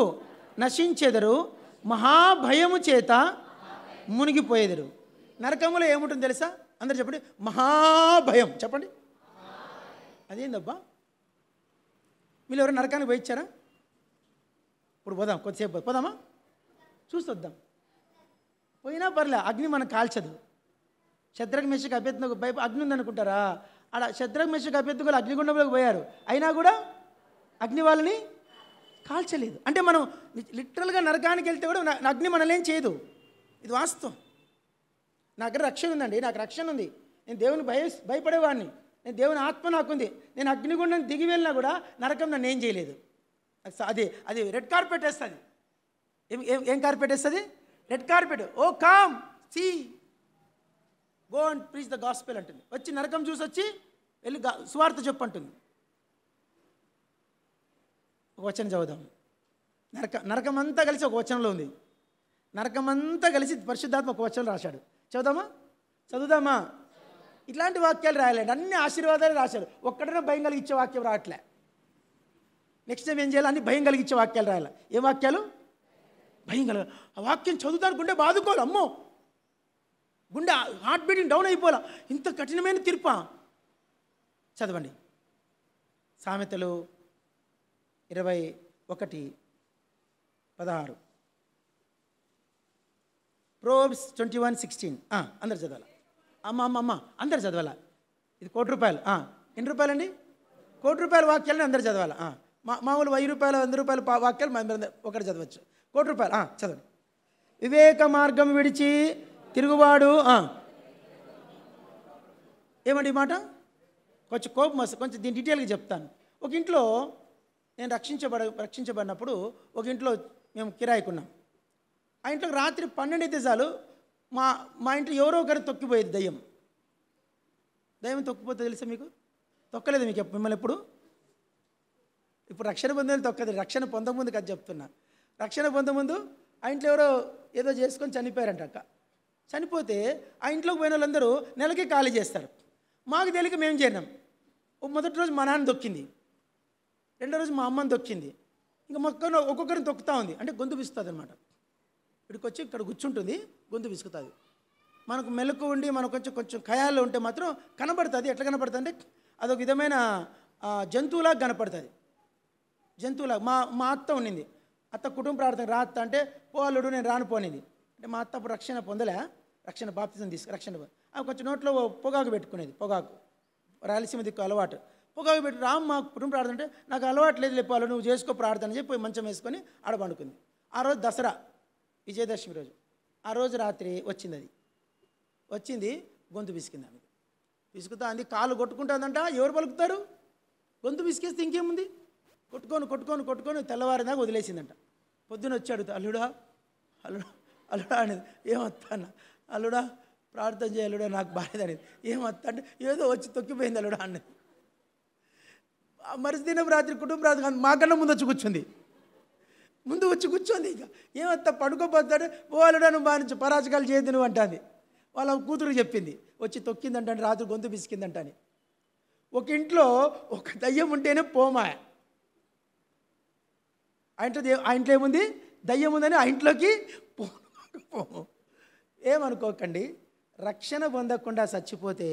నశించెదరు మహాభయము చేత మునిగిపోయేదరు నరకములో ఏముంటుంది తెలుసా అందరు చెప్పండి మహాభయం చెప్పండి అదేందబ్బా మీరు ఎవరు నరకానికి పోయిచ్చారా ఇప్పుడు పోదాం కొద్దిసేపు పోదామా వద్దాం పోయినా పర్లే అగ్ని మనం కాల్చదు శత్రుఘ్ మెషకు అభ్యర్థి భయ అగ్ని ఉందనుకుంటారా అలా శత్రక మెషకు అభ్యర్థుకులు అగ్నిగుండంలోకి పోయారు అయినా కూడా అగ్ని వాళ్ళని కాల్చలేదు అంటే మనం లిటరల్గా నరకానికి వెళ్తే కూడా నా అగ్ని మనలేం చేయదు ఇది వాస్తవం నా దగ్గర రక్షణ ఉందండి నాకు రక్షణ ఉంది నేను దేవుని భయ భయపడేవాడిని నేను దేవుని ఆత్మ నాకుంది నేను అగ్నిగుండం దిగి వెళ్ళినా కూడా నరకం నన్ను ఏం చేయలేదు అది అది రెడ్ కార్పెట్ వేస్తుంది ఏం ఏం కార్పెట్ వేస్తుంది red carpet oh come see go and preach the gospel అంటుంది వచ్చి నరకం చూసి వచ్చి వెళ్ళి సువార్త చెప్పు అంటుంది ఒక వచనం చదువుదాం నరక నరకమంతా కలిసి ఒక వచనంలో ఉంది నరకమంతా కలిసి పరిశుద్ధాత్మ ఒక వచనం రాశాడు చదువుదామా చదువుదామా ఇట్లాంటి వాక్యాలు రాయలేండి అన్ని ఆశీర్వాదాలు రాశారు ఒక్కడనే భయం కలిగించే వాక్యం రావట్లే నెక్స్ట్ టైం ఏం చేయాలి అన్ని భయం కలిగించే వాక్యాలు రాయాలి ఏ వాక్యాలు భయం కలగ ఆ వాక్యం చదువుతాను గుండె బాదుకోవాలి అమ్మో గుండె హార్ట్ బీటింగ్ డౌన్ అయిపోవాలి ఇంత కఠినమైన తీర్పా చదవండి సామెతలు ఇరవై ఒకటి పదహారు ప్రోబ్స్ ట్వంటీ వన్ సిక్స్టీన్ అందరు చదవాలి అమ్మ అమ్మ అమ్మ అందరు చదవాల ఇది కోటి రూపాయలు ఎన్ని రూపాయలండి కోటి రూపాయల వాక్యాలని అందరు చదవాలి మా మామూలు వెయ్యి రూపాయలు వంద రూపాయల వాక్యాలు ఒకటి చదవచ్చు కోటి రూపాయలు చదవండి వివేక మార్గం విడిచి తిరుగుబాడు ఏమండి మాట కొంచెం కోపం వస్తుంది కొంచెం దీని డీటెయిల్గా చెప్తాను ఒక ఇంట్లో నేను రక్షించబడ రక్షించబడినప్పుడు ఒక ఇంట్లో మేము కిరాయికున్నాం ఆ ఇంట్లో రాత్రి పన్నెండైతే చాలు మా మా ఇంట్లో ఎవరో ఒకరు తొక్కిపోయేది దయ్యం దయ్యం తొక్కిపోతే తెలుసా మీకు తొక్కలేదు మీకు మిమ్మల్ని ఎప్పుడు ఇప్పుడు రక్షణ పొందేది తొక్కదు రక్షణ ముందు కదా చెప్తున్నా రక్షణ పొందముందు ఆ ఇంట్లో ఎవరో ఏదో చేసుకొని చనిపోయారంట అక్క చనిపోతే ఆ ఇంట్లోకి పోయిన వాళ్ళందరూ నెలకి ఖాళీ చేస్తారు మాకు తెలియక మేము చేరినాం మొదటి రోజు మా నాన్న దొక్కింది రెండో రోజు మా అమ్మని తొక్కింది ఇంకా మొక్కను ఒక్కొక్కరిని తొక్కుతా ఉంది అంటే గొంతు పిస్తుంది అనమాట ఇక్కడికి వచ్చి ఇక్కడ కూర్చుంటుంది గొంతు పిసుకుతుంది మనకు మెలకు ఉండి మనకు కొంచెం కొంచెం ఖయాల్లో ఉంటే మాత్రం కనబడుతుంది ఎట్లా కనబడుతుంది అంటే అదొక విధమైన జంతువులాగా కనపడుతుంది జంతువులాగా మా మా అత్త ఉండింది అత్త కుటుంబ ప్రార్థన రా అత్త అంటే పోలుడు నేను రానిపోనిది అంటే మా అత్త అప్పుడు రక్షణ పొందలే రక్షణ బాప్తిజం తీసుకు రక్షణ ఆ కొంచెం నోట్లో పొగాకు పెట్టుకునేది పొగాకు రాయలసీమ దిక్కు అలవాటు పొగాకు పెట్టి రామ్ మా కుటుంబ ప్రార్థన అంటే నాకు అలవాటు లేదు లేపాలు నువ్వు చేసుకో ప్రార్థన చెప్పి మంచం వేసుకొని ఆడ పండుకుంది ఆ రోజు దసరా విజయదశమి రోజు ఆ రోజు రాత్రి వచ్చింది అది వచ్చింది గొంతు పిసికింది ఆమె పిసుకుతా అంది కాలు కొట్టుకుంటుందంట ఎవరు పలుకుతారు గొంతు పిసికేస్తే ఇంకేముంది కొట్టుకొని కొట్టుకొని కొట్టుకొని తెల్లవారిదాకా వదిలేసిందంట పొద్దున వచ్చాడు అల్లుడా అల్లుడా అల్లుడా అనేది ఏమత్తా అన్న అల్లుడా ప్రార్థన చేయ నాకు బాగాలేదు అనేది ఏమత్తా అంటే ఏదో వచ్చి తొక్కిపోయింది అల్లుడా అనేది మరుసటి దినం రాత్రి కుటుంబరాజు కానీ మాకన్నా ముందు వచ్చి కూర్చుంది ముందు వచ్చి కూర్చోంది ఇక ఏమంతా పడుకోపోతాడు వాళ్ళను మానించి పరాచకాలు చేయదు నువ్వు అంటుంది వాళ్ళ కూతురు చెప్పింది వచ్చి తొక్కిందంటాను రాత్రి గొంతు పిసికిందంటని ఒక ఇంట్లో ఒక దయ్యం ఉంటేనే పోమా ఆ ఇంట్లో ఆ ఇంట్లో ఏముంది దయ్యం ఉందని ఆ ఇంట్లోకి పోము ఏమనుకోకండి రక్షణ పొందకుండా చచ్చిపోతే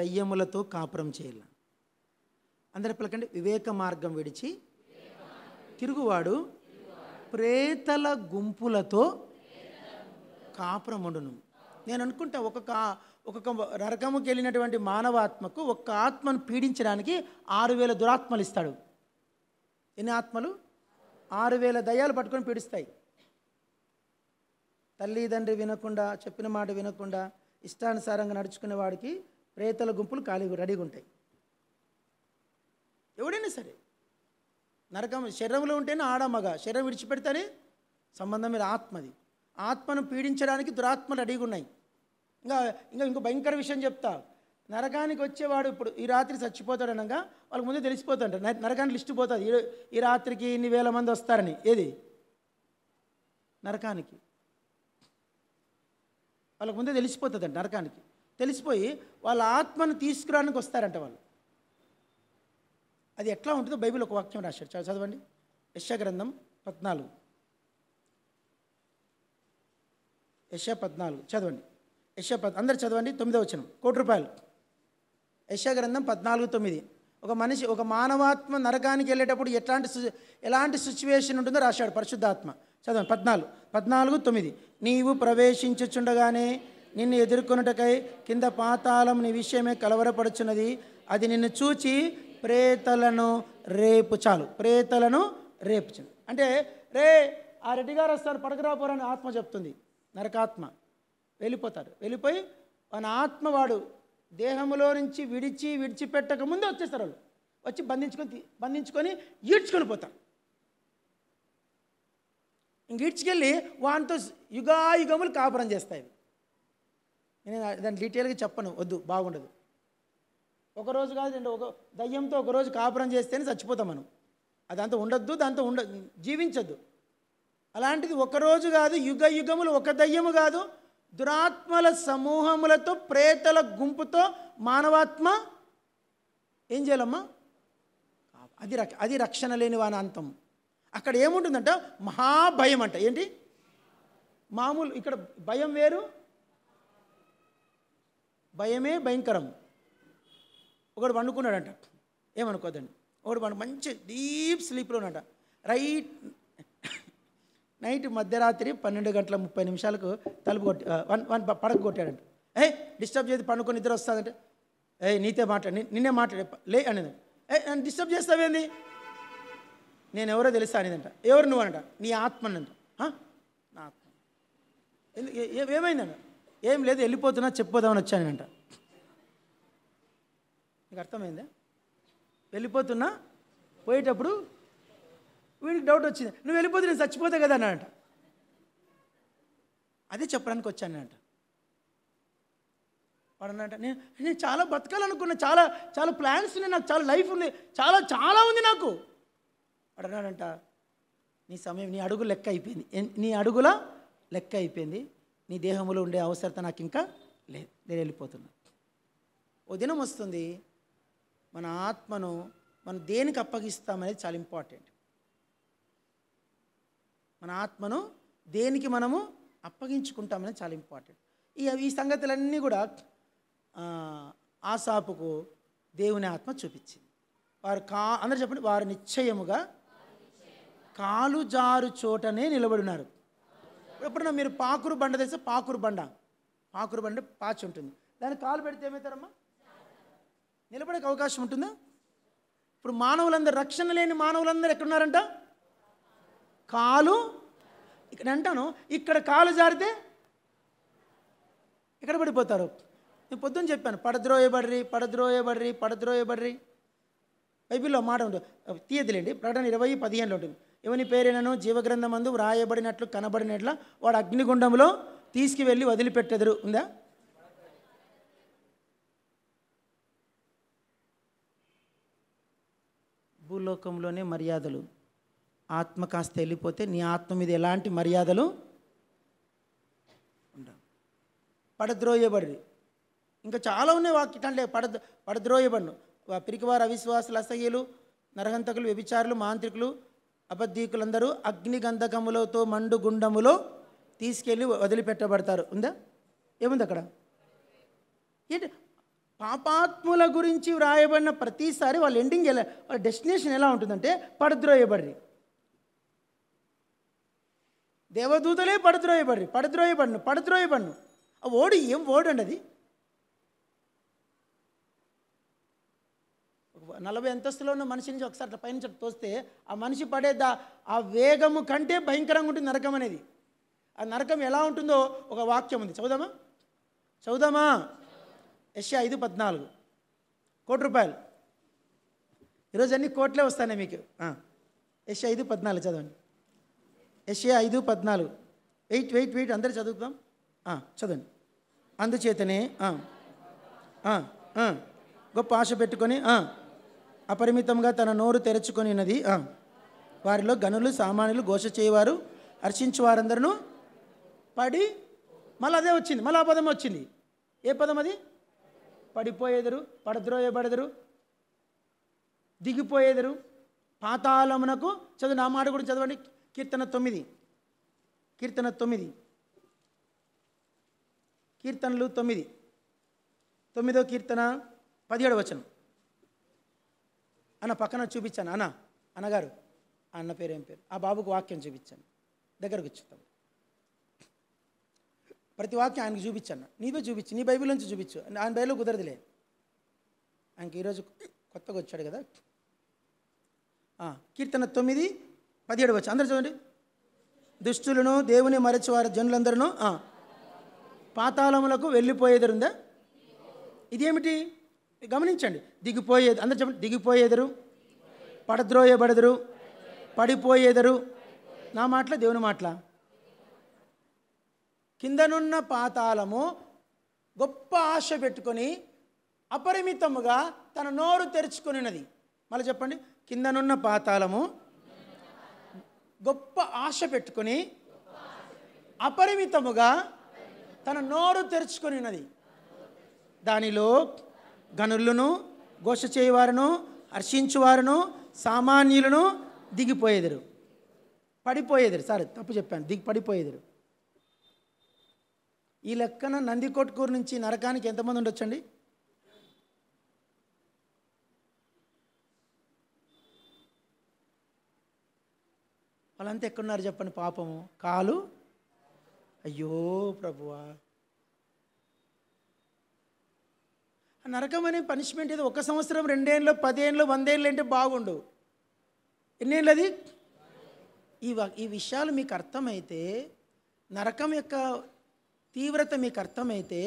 దయ్యములతో కాపురం చేయాల అందరి పిల్లకంటే వివేక మార్గం విడిచి తిరుగువాడు ప్రేతల గుంపులతో కాపురం ఉండును నేను అనుకుంటా ఒక్కొక్క ఒక్కొక్క నరకముకి వెళ్ళినటువంటి మానవాత్మకు ఒక్క ఆత్మను పీడించడానికి ఆరు వేల దురాత్మలు ఇస్తాడు ఎన్ని ఆత్మలు ఆరు వేల దయాలు పట్టుకొని పీడిస్తాయి తల్లిదండ్రి వినకుండా చెప్పిన మాట వినకుండా ఇష్టానుసారంగా నడుచుకునే వాడికి ప్రేతల గుంపులు ఖాళీ రెడీగా ఉంటాయి ఎవడైనా సరే నరకం శరీరంలో ఉంటేనే ఆడ మగ శరీరం విడిచిపెడితేనే సంబంధం మీద ఆత్మది ఆత్మను పీడించడానికి దురాత్మలు రెడీగా ఉన్నాయి ఇంకా ఇంకా ఇంకో భయంకర విషయం చెప్తా నరకానికి వచ్చేవాడు ఇప్పుడు ఈ రాత్రి చచ్చిపోతాడు అనగా వాళ్ళకి ముందే తెలిసిపోతాడు నరకానికి లిస్టు పోతుంది ఈ రాత్రికి ఇన్ని వేల మంది వస్తారని ఏది నరకానికి వాళ్ళకు ముందే తెలిసిపోతుందండి నరకానికి తెలిసిపోయి వాళ్ళ ఆత్మను తీసుకురానికి వస్తారంట వాళ్ళు అది ఎట్లా ఉంటుందో బైబిల్ ఒక వాక్యం చాలా చదవండి యశ గ్రంథం పద్నాలుగు యశ పద్నాలుగు చదవండి యశ పద్ అందరు చదవండి తొమ్మిదో వచ్చిన కోటి రూపాయలు యశ గ్రంథం పద్నాలుగు తొమ్మిది ఒక మనిషి ఒక మానవాత్మ నరకానికి వెళ్ళేటప్పుడు ఎట్లాంటి ఎలాంటి సిచ్యువేషన్ ఉంటుందో రాశాడు పరిశుద్ధాత్మ చదవండి పద్నాలుగు పద్నాలుగు తొమ్మిది నీవు ప్రవేశించుండగానే నిన్ను ఎదుర్కొనుటకై కింద పాతాళం నీ విషయమే కలవరపడుచున్నది అది నిన్ను చూచి ప్రేతలను రేపు చాలు ప్రేతలను చాలు అంటే రే ఆ రెడ్డి గారు వస్తారు పడకరాపోరని ఆత్మ చెప్తుంది నరకాత్మ వెళ్ళిపోతారు వెళ్ళిపోయి మన ఆత్మ వాడు దేహంలో నుంచి విడిచి విడిచిపెట్టక ముందే వచ్చేస్తారు వాళ్ళు వచ్చి బంధించుకొని బంధించుకొని ఈడ్చుకొని పోతారు ఇంక ఈడ్చుకెళ్ళి వానితో యుగాయుగములు కాపురం చేస్తాయి నేను దాన్ని డీటెయిల్గా చెప్పను వద్దు బాగుండదు ఒకరోజు కాదు రెండు ఒక దయ్యంతో ఒకరోజు కాపురం చేస్తేనే చచ్చిపోతాం మనం అంత ఉండొద్దు దాంతో ఉండ జీవించద్దు అలాంటిది ఒకరోజు కాదు యుగ యుగములు ఒక దయ్యము కాదు దురాత్మల సమూహములతో ప్రేతల గుంపుతో మానవాత్మ ఏం చేయాలమ్మా అది అది రక్షణ లేని వాని అంతం అక్కడ ఏముంటుందంట మహాభయం అంట ఏంటి మామూలు ఇక్కడ భయం వేరు భయమే భయంకరం ఒకడు పండుకున్నాడంట ఏమనుకోదండి ఒకడు పండు మంచి డీప్ స్లీప్లో ఉన్నట రైట్ నైట్ మధ్యరాత్రి పన్నెండు గంటల ముప్పై నిమిషాలకు తలుపు కొట్టి వన్ వన్ పడక కొట్టాడంట ఏ డిస్టర్బ్ చేసి పండుకొని నిద్ర వస్తుందంట ఏ నీతే మాట్లాడి నిన్నే మాట్లాడే లే అనేది ఏ నన్ను డిస్టర్బ్ చేస్తావేంది నేను ఎవరో తెలుసా అనేదంట ఎవరు నువ్వు అనట నీ ఆత్మ అనంట నా ఆత్మ ఏమైందంట ఏం లేదు వెళ్ళిపోతున్నా చెప్పిపోదామని వచ్చానంట నీకు అర్థమైందా వెళ్ళిపోతున్నా పోయేటప్పుడు వీడికి డౌట్ వచ్చింది నువ్వు వెళ్ళిపోతే నేను చచ్చిపోతా కదా అన్నాడంట అదే చెప్పడానికి వచ్చానంట వాడు అన్నట నేను నేను చాలా బ్రతకాలనుకున్నా చాలా చాలా ప్లాన్స్ ఉన్నాయి నాకు చాలా లైఫ్ ఉంది చాలా చాలా ఉంది నాకు వాడు అన్నాడంట నీ సమయం నీ అడుగు లెక్క అయిపోయింది నీ అడుగుల లెక్క అయిపోయింది నీ దేహంలో ఉండే అవసరత నాకు ఇంకా లేదు నేను వెళ్ళిపోతున్నా ఓ దినం వస్తుంది మన ఆత్మను మనం దేనికి అప్పగిస్తామనేది చాలా ఇంపార్టెంట్ మన ఆత్మను దేనికి మనము అప్పగించుకుంటామనేది చాలా ఇంపార్టెంట్ ఈ ఈ సంగతులన్నీ కూడా సాపుకు దేవుని ఆత్మ చూపించింది వారు కా అందరూ చెప్పండి వారు నిశ్చయముగా కాలు జారు చోటనే నిలబడినారు ఎప్పుడన్నా మీరు పాకురు బండ తెస్తే పాకురు బండ పాకురు బండ పాచి ఉంటుంది దాన్ని కాలు పెడితే ఏమవుతారమ్మా నిలబడే అవకాశం ఉంటుందా ఇప్పుడు మానవులందరూ రక్షణ లేని మానవులందరూ ఎక్కడున్నారంట కాలు ఇక్కడ అంటాను ఇక్కడ కాలు జారితే ఇక్కడ పడిపోతారు నేను పొద్దున్న చెప్పాను పడద్రోయబడ్రి పడద్రోయబడ్రి పడద్రోయబడ్రి బైబిల్లో మాట ఉంటుంది తీయదులేండి ప్రకటన ఇరవై పదిహేనులో ఉంటుంది ఎవని పేరైనను జీవగ్రంథమందు వ్రాయబడినట్లు కనబడినట్ల వాడు అగ్నిగుండంలో తీసుకువెళ్ళి వదిలిపెట్టెదరు ఉందా భూలోకంలోనే మర్యాదలు ఆత్మ కాస్త వెళ్ళిపోతే నీ ఆత్మ మీద ఎలాంటి మర్యాదలు ఉండవు పడద్రోయబడి ఇంకా చాలా ఉన్నాయి వాక్యటంటే పడ పడద్రోయబడిను పిరికివారు అవిశ్వాసులు అసహ్యులు నరహంతకులు వ్యభిచారులు మాంత్రికులు అబద్ధీకులందరూ అగ్నిగంధకములతో మండు గుండములో తీసుకెళ్ళి వదిలిపెట్టబడతారు ఉందా ఏముంది అక్కడ ఏంటి పాపాత్ముల గురించి వ్రాయబడిన ప్రతిసారి వాళ్ళ ఎండింగ్ ఎలా వాళ్ళ డెస్టినేషన్ ఎలా ఉంటుందంటే పడద్రోయబడి దేవదూతలే పడద్రోయబడి పడద్రోయబడిను పడద్రోయబడిను ఆ ఏం ఓడండి అది నలభై అంతస్తులో ఉన్న మనిషి నుంచి ఒకసారి అట్లా పైన తోస్తే ఆ మనిషి పడేదా ఆ వేగము కంటే భయంకరంగా ఉంటుంది నరకం అనేది ఆ నరకం ఎలా ఉంటుందో ఒక వాక్యం ఉంది చదుదామా చదుదామా ఎస్ ఐదు పద్నాలుగు కోటి రూపాయలు ఈరోజు అన్ని కోట్లే వస్తాయి మీకు ఎస్ ఐదు పద్నాలుగు చదవండి ఎస్యా ఐదు పద్నాలుగు వెయిట్ వెయిట్ వెయిట్ అందరు చదువుతాం చదవండి అందుచేతనే గొప్ప ఆశ పెట్టుకొని అపరిమితంగా తన నోరు తెరుచుకొనినది వారిలో గనులు సామాన్యులు ఘోష చేయవారు హర్షించు వారందరూ పడి మళ్ళీ అదే వచ్చింది మళ్ళీ ఆ పదం వచ్చింది ఏ పదం అది పడిపోయేదరు పడద్రోయబడదరు దిగిపోయేదరు పాతాళమునకు చదువు నా మాట కూడా చదవండి కీర్తన తొమ్మిది కీర్తన తొమ్మిది కీర్తనలు తొమ్మిది తొమ్మిదో కీర్తన పదిహేడు వచనం అన్న పక్కన చూపించాను అన్న అన్నగారు అన్న పేరు ఏం పేరు ఆ బాబుకు వాక్యం చూపించాను దగ్గరకు వచ్చుతాం ప్రతి వాక్యం ఆయనకు చూపించాను నీవే చూపించు నీ బైబిల్ నుంచి చూపించు ఆయన బైబిల్ కుదరదులే ఆయనకి ఈరోజు కొత్తగా వచ్చాడు కదా కీర్తన తొమ్మిది పదిహేడు వచ్చి అందరు చూడండి దుష్టులను దేవుని మరచివారు జనులందరూ పాతాళములకు వెళ్ళిపోయేదరుందా ఇదేమిటి గమనించండి దిగిపోయేది అందరు చెప్పండి దిగిపోయేదరు పడద్రోయబడదురు పడిపోయేదరు నా మాటల దేవుని మాటల కిందనున్న పాతాలము గొప్ప ఆశ పెట్టుకొని అపరిమితముగా తన నోరు తెరుచుకునినది మళ్ళీ చెప్పండి కిందనున్న పాతాలము గొప్ప ఆశ పెట్టుకొని అపరిమితముగా తన నోరు తెరుచుకొనినది దానిలో గనులను ఘోష చేయవారును హర్షించువారును సామాన్యులను దిగిపోయేదరు పడిపోయేదరు సారీ తప్పు చెప్పాను దిగి పడిపోయేదరు ఈ లెక్కన నందికొట్కూరు నుంచి నరకానికి ఎంతమంది ఉండొచ్చండి వాళ్ళంతా ఎక్కడున్నారు చెప్పండి పాపము కాలు అయ్యో ప్రభువా నరకం అనే పనిష్మెంట్ ఇది ఒక సంవత్సరం రెండేళ్ళు పదేళ్ళు వందేళ్ళు అంటే బాగుండు ఎన్నేళ్ళు అది ఈ ఈ విషయాలు మీకు అర్థమైతే నరకం యొక్క తీవ్రత మీకు అర్థమైతే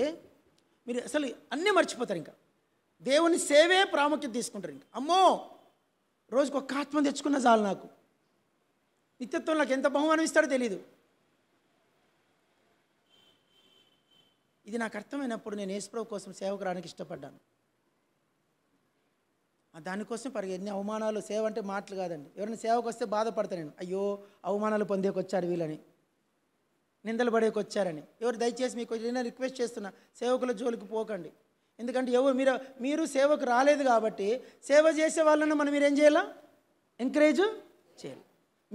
మీరు అసలు అన్నీ మర్చిపోతారు ఇంకా దేవుని సేవే ప్రాముఖ్యత తీసుకుంటారు ఇంకా అమ్మో రోజుకు ఒక్క ఆత్మ తెచ్చుకున్న చాలు నాకు నిత్యత్వం నాకు ఎంత బహుమానం ఇస్తాడో తెలియదు ఇది నాకు అర్థమైనప్పుడు నేను యేసుప్రభు కోసం సేవకు రానికి ఇష్టపడ్డాను దానికోసం పరిగె ఎన్ని అవమానాలు సేవ అంటే మాటలు కాదండి ఎవరైనా సేవకు వస్తే బాధపడతా నేను అయ్యో అవమానాలు పొందేకొచ్చారు వీళ్ళని నిందలు పడేకొచ్చారని ఎవరు దయచేసి మీకు నేను రిక్వెస్ట్ చేస్తున్నా సేవకుల జోలికి పోకండి ఎందుకంటే ఎవరు మీరు మీరు సేవకు రాలేదు కాబట్టి సేవ చేసే వాళ్ళని మనం మీరేం చేయాలా ఎంకరేజ్ చేయాలి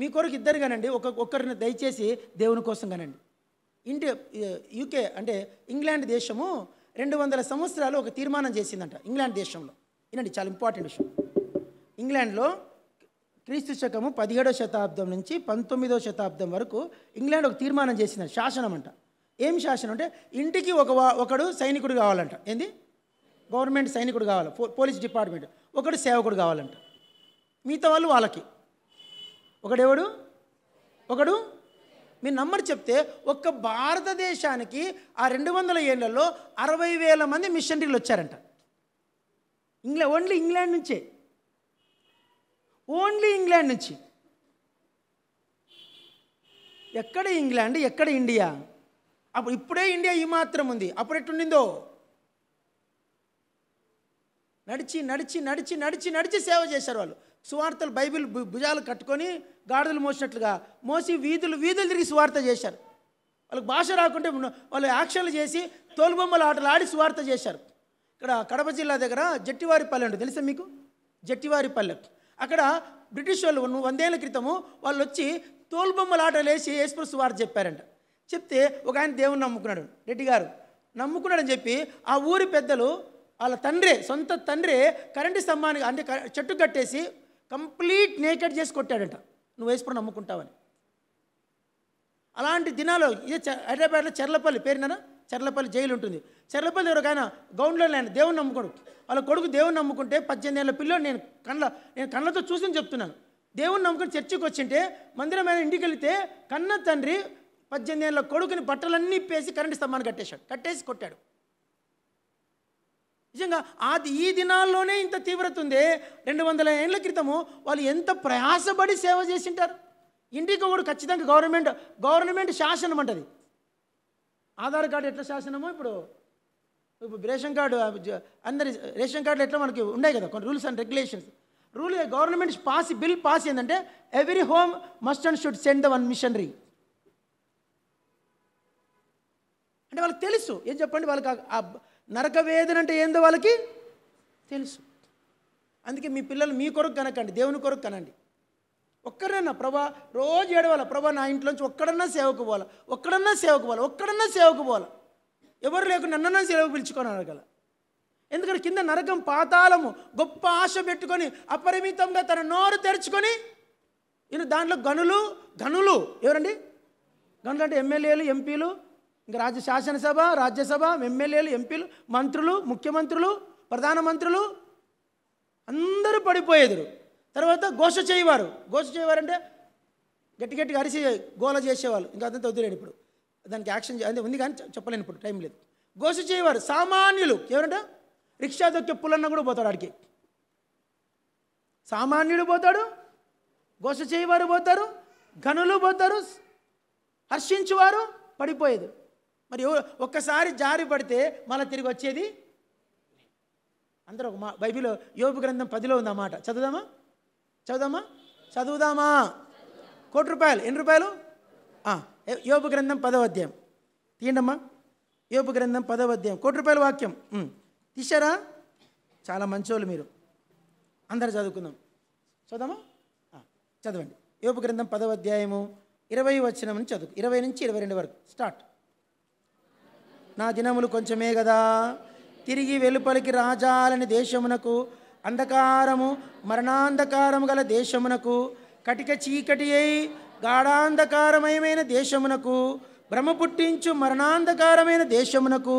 మీ కొరకు ఇద్దరు కానండి ఒక ఒక్కరిని దయచేసి దేవుని కోసం కానండి ఇంటి యూకే అంటే ఇంగ్లాండ్ దేశము రెండు వందల సంవత్సరాలు ఒక తీర్మానం చేసిందంట ఇంగ్లాండ్ దేశంలో ఇనండి చాలా ఇంపార్టెంట్ విషయం ఇంగ్లాండ్లో క్రీస్తు శకము పదిహేడో శతాబ్దం నుంచి పంతొమ్మిదో శతాబ్దం వరకు ఇంగ్లాండ్ ఒక తీర్మానం చేసిందంట శాసనం అంట ఏం శాసనం అంటే ఇంటికి ఒక ఒకడు సైనికుడు కావాలంట ఏంది గవర్నమెంట్ సైనికుడు కావాలి పోలీస్ డిపార్ట్మెంట్ ఒకడు సేవకుడు కావాలంట మిగతా వాళ్ళు వాళ్ళకి ఒకడెవడు ఒకడు మీ నంబర్ చెప్తే ఒక్క భారతదేశానికి ఆ రెండు వందల ఏళ్ళలో అరవై వేల మంది మిషనరీలు వచ్చారంట ఇంగ్లా ఓన్లీ ఇంగ్లాండ్ నుంచే ఓన్లీ ఇంగ్లాండ్ నుంచి ఎక్కడ ఇంగ్లాండ్ ఎక్కడ ఇండియా అప్పుడు ఇప్పుడే ఇండియా ఈ మాత్రం ఉంది అప్పుడు ఎట్టుండిందో నడిచి నడిచి నడిచి నడిచి నడిచి సేవ చేశారు వాళ్ళు సువార్తలు బైబిల్ భుజాలు కట్టుకొని గాడిదలు మోసినట్లుగా మోసి వీధులు వీధులు తిరిగి స్వార్థ చేశారు వాళ్ళకి భాష రాకుంటే వాళ్ళు యాక్షన్లు చేసి తోలుబొమ్మల ఆటలు ఆడి స్వార్థ చేశారు ఇక్కడ కడప జిల్లా దగ్గర పల్లె ఉంటుంది తెలుసా మీకు జట్టివారి పల్లె అక్కడ బ్రిటిష్ వాళ్ళు వందేళ్ల క్రితము వాళ్ళు వచ్చి తోలుబొమ్మల ఆటలు వేసి యేసుప్రభు స్వార్థ చెప్పారంట చెప్తే ఒక ఆయన దేవుని నమ్ముకున్నాడు రెడ్డి గారు నమ్ముకున్నాడని చెప్పి ఆ ఊరి పెద్దలు వాళ్ళ తండ్రే సొంత తండ్రే కరెంటు స్తంభానికి అంటే చెట్టు కట్టేసి కంప్లీట్ నేకెడ్ చేసి కొట్టాడంట నువ్వు వేసుకుని నమ్ముకుంటావని అలాంటి దినాలు ఇదే హైదరాబాద్లో చెర్లపల్లి పేరుననా చెర్లపల్లి జైలు ఉంటుంది చెర్లపల్లి ఎవరు ఆయన గౌండ్లో నేను దేవుని నమ్ముకోడు వాళ్ళ కొడుకు దేవుని నమ్ముకుంటే పద్దెనిమిది ఏళ్ళ పిల్లలు నేను కళ్ళ నేను కళ్ళతో చూసి చెప్తున్నాను దేవుని నమ్ముకుని చర్చికి వచ్చింటే మందిరం మీద ఇంటికి వెళితే కన్న తండ్రి పద్దెనిమిది ఏళ్ళ కొడుకుని బట్టలన్నీ పేసి కరెంటు స్తంభాన్ని కట్టేశాడు కట్టేసి కొట్టాడు నిజంగా అది ఈ దినాల్లోనే ఇంత తీవ్రత ఉంది రెండు వందల ఏళ్ళ క్రితము వాళ్ళు ఎంత ప్రయాసపడి సేవ చేసింటారు ఇంటికి కూడా ఖచ్చితంగా గవర్నమెంట్ గవర్నమెంట్ శాసనం అంటది ఆధార్ కార్డు ఎట్లా శాసనమో ఇప్పుడు ఇప్పుడు రేషన్ కార్డు అందరి రేషన్ కార్డులు ఎట్లా మనకి ఉన్నాయి కదా కొన్ని rules and regulations rule government pass bill pass ఏంటంటే every home must and should send the one missionary అంటే వాళ్ళకి తెలుసు ఏం చెప్పండి వాళ్ళకి నరక వేదన అంటే ఏందో వాళ్ళకి తెలుసు అందుకే మీ పిల్లలు మీ కొరకు కనకండి దేవుని కొరకు కనండి ఒక్కడన్నా ప్రభా రోజు ఏడవాల ప్రభా నా ఇంట్లోంచి ఒక్కడన్నా సేవకు పోవాలా ఒక్కడన్నా సేవకు పోవాలి ఒక్కడన్నా సేవకు పోవాలా ఎవరు లేకుండా నన్నన్నా సేవకు పిలుచుకొని అడగల ఎందుకంటే కింద నరకం పాతాళము గొప్ప ఆశ పెట్టుకొని అపరిమితంగా తన నోరు తెరుచుకొని ఈయన దాంట్లో గనులు గనులు ఎవరండి గనులు అంటే ఎమ్మెల్యేలు ఎంపీలు ఇంకా రాజ్య శాసనసభ రాజ్యసభ ఎమ్మెల్యేలు ఎంపీలు మంత్రులు ముఖ్యమంత్రులు ప్రధానమంత్రులు అందరూ పడిపోయేదురు తర్వాత ఘోష చేయవారు ఘోష చేయవారంటే గట్టి గట్టిగా అరిసి గోల చేసేవాళ్ళు ఇంకా అదంతా వదిలేను ఇప్పుడు దానికి యాక్షన్ అదే ఉంది కానీ చెప్పలేను ఇప్పుడు టైం లేదు ఘోష చేయవారు సామాన్యులు ఎవరంటే రిక్షా దొక్కే పుల్లన్న కూడా పోతాడు ఆడికి సామాన్యుడు పోతాడు ఘోష చేయవారు పోతారు ఘనులు పోతారు హర్షించువారు పడిపోయేది మరి ఒక్కసారి జారి పడితే మళ్ళీ తిరిగి వచ్చేది అందరూ ఒక మా బైబిల్ యోపు గ్రంథం పదిలో ఉంది అన్నమాట చదువుదామా చదువుదామా చదువుదామా కోటి రూపాయలు ఎన్ని రూపాయలు యోపు గ్రంథం పదవ అధ్యాయం తీయండమ్మా యోపు గ్రంథం పదవ అధ్యాయం కోటి రూపాయల వాక్యం తీశారా చాలా మంచోళ్ళు మీరు అందరు చదువుకుందాం చదవమా చదవండి యోపు గ్రంథం పదవ అధ్యాయము ఇరవై వచ్చిన నుంచి చదువు ఇరవై నుంచి ఇరవై రెండు వరకు స్టార్ట్ నా దినములు కొంచెమే కదా తిరిగి వెలుపలికి రాజాలని దేశమునకు అంధకారము మరణాంధకారము గల దేశమునకు కటిక చీకటి అయి గాఢాంధకారమయమైన దేశమునకు భ్రమ పుట్టించు మరణాంధకారమైన దేశమునకు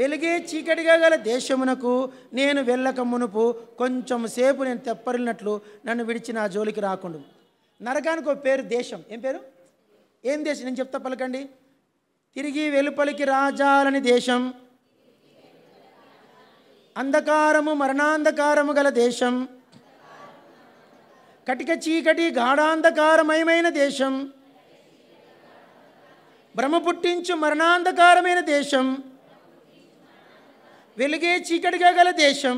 వెలిగే చీకటిగా గల దేశమునకు నేను వెళ్ళక మునుపు కొంచెం సేపు నేను తెప్పరినట్లు నన్ను విడిచి నా జోలికి రాకుండా నరకానికి ఒక పేరు దేశం ఏం పేరు ఏం దేశం నేను చెప్తా పలకండి తిరిగి వెలుపలికి రాజాలని దేశం అంధకారము మరణాంధకారము గల దేశం కటిక చీకటి గాఢాంధకారమయమైన దేశం భ్రమ పుట్టించు మరణాంధకారమైన దేశం వెలుగే చీకటిగా గల దేశం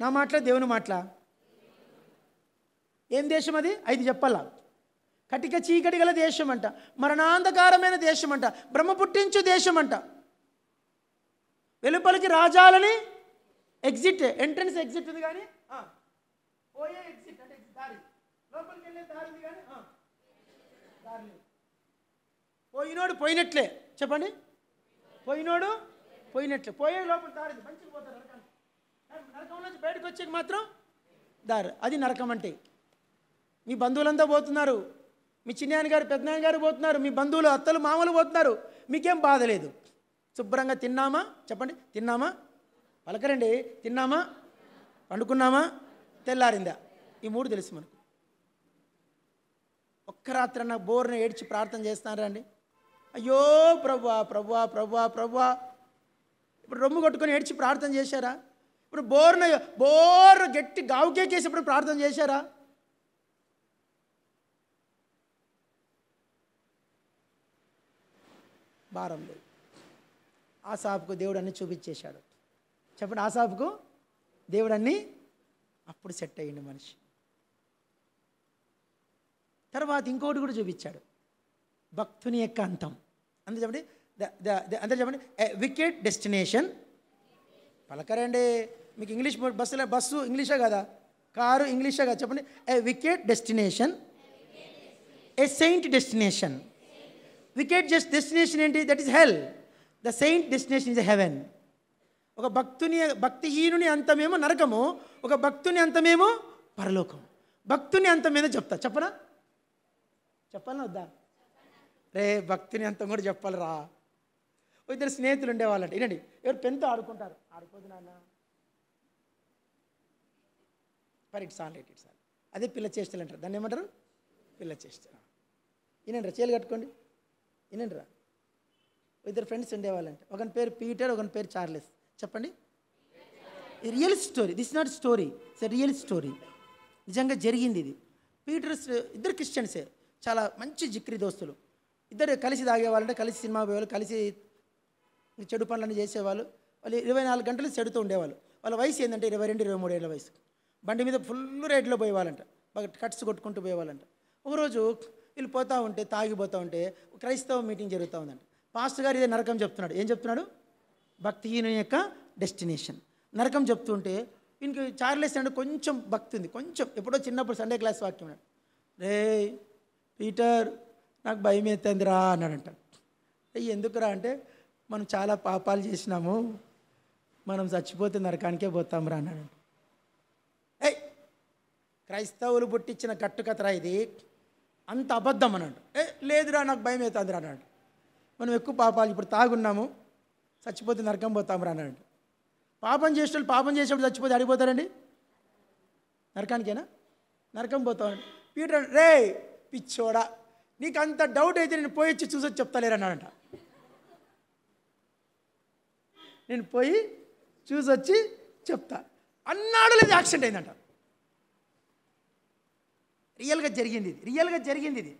నా మాటల దేవుని మాటలా ఏం దేశం అది ఐదు చెప్పాలా కటిక చీకటి గల దేశం అంట మరణాంధకారమైన దేశం అంట బ్రహ్మ పుట్టించు దేశం అంట వెలుపలికి రాజాలని ఎగ్జిట్ ఎంట్రన్స్ ఎగ్జిట్ ఉంది కానీ పోయే ఎగ్జిట్ అంటే దారి లోపలికి వెళ్ళే దారి ఉంది కానీ పోయినోడు పోయినట్లే చెప్పండి పోయినోడు పోయినట్లే పోయే లోపల దారి మంచి పోతారు నరకం నుంచి బయటకు వచ్చేకి మాత్రం దారి అది నరకం అంటే మీ బంధువులంతా పోతున్నారు మీ చిన్నాయనగారు గారు పోతున్నారు మీ బంధువులు అత్తలు మామూలు పోతున్నారు మీకేం బాధ లేదు శుభ్రంగా తిన్నామా చెప్పండి తిన్నామా పలకరండి తిన్నామా పండుకున్నామా తెల్లారిందా ఈ మూడు తెలుసు మనకు ఒక్క రాత్రి నాకు బోర్ని ఏడ్చి ప్రార్థన చేస్తున్నారా అండి అయ్యో ప్రభా ప్రభా ప్రభా ప్రభా ఇప్పుడు రొమ్ము కొట్టుకొని ఏడ్చి ప్రార్థన చేశారా ఇప్పుడు బోర్న బోర్ గట్టి గావుకేకేసేప్పుడు ప్రార్థన చేశారా భారం లేదు ఆసాపుకు దేవుడు అన్ని చూపించేశాడు చెప్పండి ఆసాపుకు దేవుడు అన్నీ అప్పుడు సెట్ అయ్యిండు మనిషి తర్వాత ఇంకోటి కూడా చూపించాడు భక్తుని యొక్క అంతం అంతే చెప్పండి అంతే చెప్పండి వికెట్ డెస్టినేషన్ పలకరండి మీకు ఇంగ్లీష్ బస్సులో బస్సు ఇంగ్లీషే కదా కారు ఇంగ్లీషే కదా చెప్పండి a wicked destination a saint destination wicked just destination ఏంటి that is hell the saint destination is heaven ఒక భక్తుని భక్తిహీనుని అంతమేమో నరకము ఒక భక్తుని అంతమేమో పరలోకం భక్తుని అంతమేదో చెప్తా చెప్పరా చెప్పాలా వద్దా రే భక్తుని అంతం కూడా చెప్పాలరా ఇద్దరు స్నేహితులు ఉండేవాళ్ళంట వినండి ఎవరు పెన్తో ఆడుకుంటారు ఆడుకోదు నాన్న మరి it's all right it's all అదే పిల్ల చేష్టలు అంటారు దాన్ని ఏమంటారు పిల్ల చేష్టలు ఈయనంటారు చేలు కట్టుకోండి వినండిరా ఇద్దరు ఫ్రెండ్స్ ఉండేవాళ్ళంట ఒకని పేరు పీటర్ ఒకని పేరు చార్లెస్ చెప్పండి real story this not story it's real story నిజంగా జరిగింది ఇది పీటర్స్ ఇద్దరు క్రిస్టియన్సే చాలా మంచి జిక్రి దోస్తులు ఇద్దరు కలిసి తాగేవాళ్ళంటే కలిసి సినిమా పోయేవాళ్ళు కలిసి చెడు పనులన్నీ చేసేవాళ్ళు వాళ్ళు ఇరవై నాలుగు గంటలు చెడుతూ ఉండేవాళ్ళు వాళ్ళ వయసు ఏంటంటే ఇరవై రెండు ఇరవై మూడేళ్ళ వయసు బండి మీద ఫుల్ రేట్లో పోయేవాళ్ళంట కట్స్ కొట్టుకుంటూ పోయేవాళ్ళంట ఒకరోజు వీళ్ళు పోతూ ఉంటే తాగిపోతూ ఉంటే క్రైస్తవ మీటింగ్ జరుగుతూ ఉందండి పాస్టర్ గారు ఇదే నరకం చెప్తున్నాడు ఏం చెప్తున్నాడు భక్తిహీన యొక్క డెస్టినేషన్ నరకం చెప్తుంటే ఈయనకి చార్లెస్ అంటే కొంచెం భక్తి ఉంది కొంచెం ఎప్పుడో చిన్నప్పుడు సండే క్లాస్ వాక్యం అన్నాడు రే పీటర్ నాకు భయం ఎత్తందిరా అన్నాడంట ఎందుకురా అంటే మనం చాలా పాపాలు చేసినాము మనం చచ్చిపోతే నరకానికే పోతాంరా అన్నాడు ఏయ్ క్రైస్తవులు పుట్టించిన కట్టుకథరా ఇది అంత అబద్ధం అన్నాడు ఏ లేదురా నాకు భయం అవుతుందిరా అన్నాడు మనం ఎక్కువ పాపాలు ఇప్పుడు తాగున్నాము చచ్చిపోతే నరకం పోతాం రా అన్నాడు పాపం చేసేటప్పుడు పాపం చేసేప్పుడు చచ్చిపోతే అడిగిపోతారండి నరకానికేనా నరకం పోతామండి పీటర్ రే పిచ్చోడా నీకు అంత డౌట్ అయితే నేను పోయి వచ్చి చూసొచ్చి చెప్తలేరన్నాడంట నేను పోయి చూసొచ్చి చెప్తా అన్నాడు లేదు యాక్సిడెంట్ అయిందంట రియల్గా జరిగింది ఇది రియల్గా జరిగింది ఇది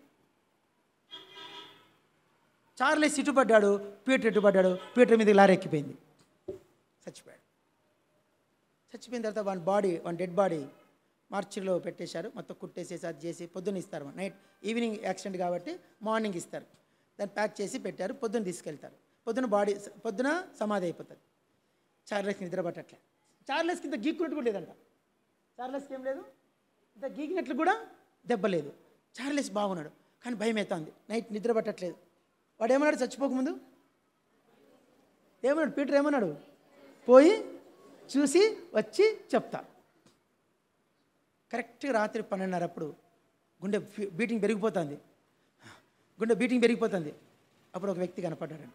చార్లెస్ ఇటుపడ్డాడు పీటర్ ఇటుపడ్డాడు పీటర్ మీద లారీ ఎక్కిపోయింది చచ్చిపోయాడు చచ్చిపోయిన తర్వాత one body one dead body మార్చిలో పెట్టేశారు మొత్తం కుట్టేసేసి అది చేసి పొద్దున్న ఇస్తారు నైట్ ఈవినింగ్ యాక్సిడెంట్ కాబట్టి మార్నింగ్ ఇస్తారు దాన్ని ప్యాక్ చేసి పెట్టారు పొద్దున్న తీసుకెళ్తారు పొద్దున బాడీ పొద్దున సమాధి అయిపోతుంది చార్లెస్ నిద్ర పట్టట్లే ఇంత కింద గీక్కున్నట్టు కూడా లేదంట చార్లెస్కి ఏం లేదు ఇంత గీకినట్లు కూడా దెబ్బలేదు చార్లెస్ బాగున్నాడు కానీ భయం అవుతుంది నైట్ నిద్ర పట్టట్లేదు వాడు ఏమన్నాడు చచ్చిపోకముందు ఏమన్నాడు పీటర్ ఏమన్నాడు పోయి చూసి వచ్చి చెప్తా కరెక్ట్గా రాత్రి పన్నెండున్నర అప్పుడు గుండె బీటింగ్ పెరిగిపోతుంది గుండె బీటింగ్ పెరిగిపోతుంది అప్పుడు ఒక వ్యక్తి కనపడ్డాడంట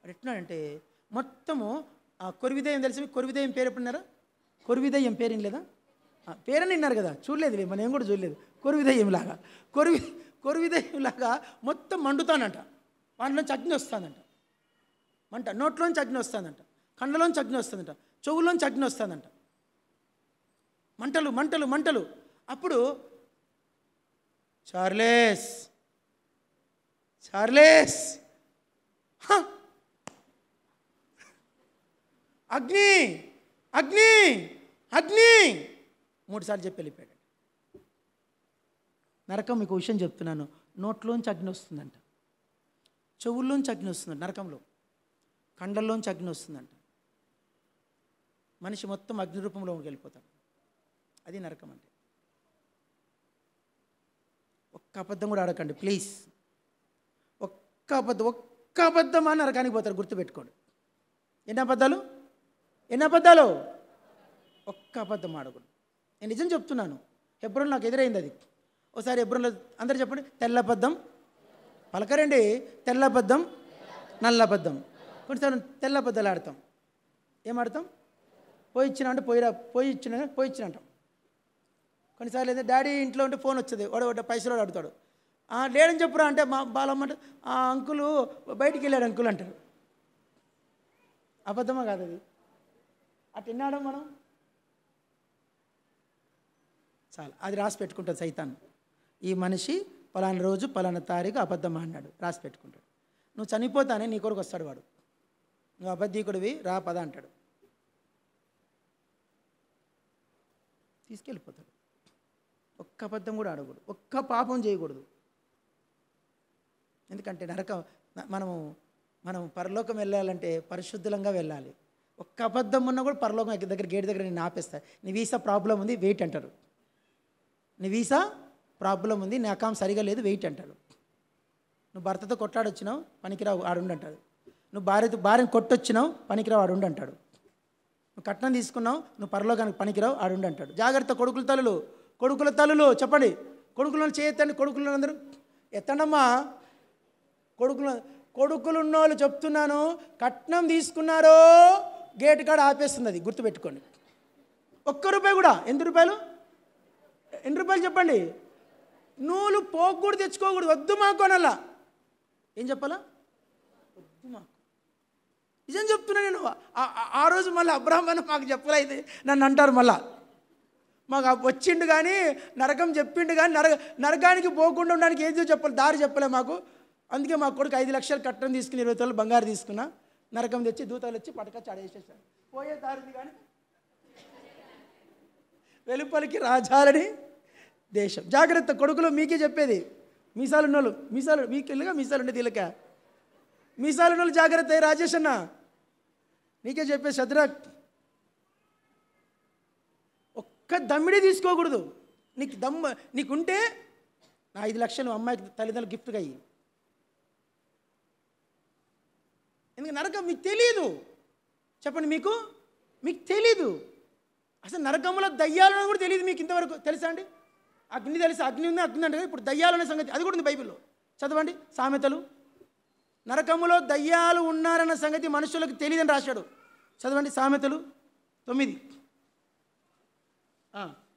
వాడు ఎట్టినాడంటే మొత్తము ఆ కొరివిదయం తెలిసి కొరివిదయం పేరు ఎప్పుడున్నారా కొరివిదయం పేరు లేదా పేరని విన్నారు కదా చూడలేదులే మనం ఏం కూడా చూడలేదు కొరివిదయ్యంలాగా కొరివి కొరివిదయ్యంలాగా మొత్తం మండుతానంట వాటిలోంచి అగ్ని వస్తుందంట మంట నోట్లోంచి అగ్ని వస్తుందంట కండలోంచి అగ్ని వస్తుందంట చెవుల్లోంచి అగ్ని వస్తుందంట మంటలు మంటలు మంటలు అప్పుడు చార్లెస్ చార్లెస్ అగ్ని అగ్ని అగ్ని మూడుసార్లు చెప్పి వెళ్ళిపోయాడు నరకం మీకు విషయం చెప్తున్నాను నోట్లోంచి అగ్ని వస్తుందంట చెవుల్లోంచి అగ్ని వస్తుంది నరకంలో కండల్లోంచి అగ్ని వస్తుందంట మనిషి మొత్తం అగ్ని రూపంలోకి వెళ్ళిపోతాడు అది నరకం అంటే ఒక్క అబద్ధం కూడా ఆడకండి ప్లీజ్ ఒక్క అబద్ధం ఒక్క అబద్ధమా నరకానికి పోతారు గుర్తుపెట్టుకోండి ఎన్ని అబద్ధాలు ఎన్ని అబద్ధాలు ఒక్క అబద్ధం ఆడకూడదు నేను నిజం చెప్తున్నాను హెబ్రోన్ నాకు ఎదురైంది అది ఒకసారి హెబ్రోన్లో అందరు చెప్పండి తెల్లబద్ధం పలకరండి తెల్లబద్ధం నల్లబద్ధం కొన్నిసార్లు తెల్లబద్దలు ఆడతాం ఏమాడతాం పోయి ఇచ్చిన అంటే పోయిరా పోయి ఇచ్చిన పోయి ఇచ్చిన అంటాం కొన్నిసార్లు అయితే డాడీ ఇంట్లో ఉంటే ఫోన్ వచ్చింది వాడు పైసలు ఆడుతాడు లేడని చెప్పురా అంటే మా బాలమ్మ ఆ అంకులు బయటికి వెళ్ళాడు అంకులు అంటారు అబద్ధమా కాదు అది అటు విన్నాడం మనం చాలా అది రాసి పెట్టుకుంటాడు సైతాన్ ఈ మనిషి పలానా రోజు పలానా తారీఖు అబద్ధం అన్నాడు రాసి పెట్టుకుంటాడు నువ్వు చనిపోతానే నీ కొరకు వస్తాడు వాడు నువ్వు అబద్ధీకుడివి రా పద అంటాడు తీసుకెళ్ళిపోతాడు ఒక్క అబద్ధం కూడా ఆడకూడదు ఒక్క పాపం చేయకూడదు ఎందుకంటే నరక మనము మనం పరలోకం వెళ్ళాలంటే పరిశుద్ధంగా వెళ్ళాలి ఒక్క అబద్ధం ఉన్నా కూడా పరలోకం దగ్గర గేట్ దగ్గర నేను ఆపేస్తాను నీ వీసా ప్రాబ్లం ఉంది వెయిట్ అంటారు నీ వీసా ప్రాబ్లం ఉంది నీ అకాం సరిగా లేదు వెయిట్ అంటాడు నువ్వు భర్తతో కొట్లాడొచ్చినావు పనికిరావు ఆడుండు అంటాడు నువ్వు భార్యతో భార్యను కొట్టొచ్చినావు పనికిరావు ఆడుండు అంటాడు నువ్వు కట్నం తీసుకున్నావు నువ్వు పరలోకానికి పనికిరావు ఆడుండు అంటాడు జాగ్రత్త కొడుకుల తల్లులు కొడుకుల తల్లులు చెప్పండి కొడుకులను చేయొద్దండి కొడుకులను అందరూ ఎత్తండమ్మా కొడుకులు కొడుకులు ఉన్నోళ్ళు చెప్తున్నాను కట్నం తీసుకున్నారో గేట్ కాడ ఆపేస్తుంది అది గుర్తుపెట్టుకోండి ఒక్క రూపాయి కూడా ఎంత రూపాయలు ఎన్ని రూపాయలు చెప్పండి నూలు పోకూడదు తెచ్చుకోకూడదు వద్దు మాకు అనల్లా ఏం చెప్పాలా వద్దు మాకు నిజం చెప్తున్నా నేను ఆ రోజు మళ్ళీ అబ్రాహ్మణ మాకు చెప్పలేదు నన్ను అంటారు మళ్ళా మాకు వచ్చిండు కానీ నరకం చెప్పిండు కానీ నర నరకానికి పోకుండా ఉండడానికి ఏదో చెప్పాలి దారి చెప్పలే మాకు అందుకే మా కొడుకు ఐదు లక్షలు కట్టడం తీసుకుని ఇరవై తోలు బంగారు తీసుకున్నా నరకం తెచ్చి దూతలు వచ్చి పటకచ్చి ఆడేసేసాను పోయే దారిది కానీ వెలుపలికి రాజాలని దేశం జాగ్రత్త కొడుకులు మీకే చెప్పేది మీసాలు ఉన్నోళ్ళు మీసాలు మీకెళ్ళగా మీసాలు ఉండేది వీళ్ళక మీసాలు ఉన్నోళ్ళు జాగ్రత్త రాజేష్ అన్న నీకే చెప్పేది శద్రక్ ఒక్క దమ్మిడే తీసుకోకూడదు నీకు దమ్మ నీకుంటే నా ఐదు లక్షలు అమ్మాయికి తల్లిదండ్రులు గిఫ్ట్గా అయ్యి ఎందుకంటే నరకం మీకు తెలియదు చెప్పండి మీకు మీకు తెలీదు అసలు నరకంలో దయ్యాలను కూడా తెలియదు మీకు ఇంతవరకు తెలుసా అండి అగ్ని తెలిసి అగ్ని ఉంది అగ్ని అంటే ఇప్పుడు దయ్యాలనే సంగతి అది కూడా ఉంది బైబిల్లో చదవండి సామెతలు నరకములో దయ్యాలు ఉన్నారన్న సంగతి మనుషులకు తెలియదని రాశాడు చదవండి సామెతలు తొమ్మిది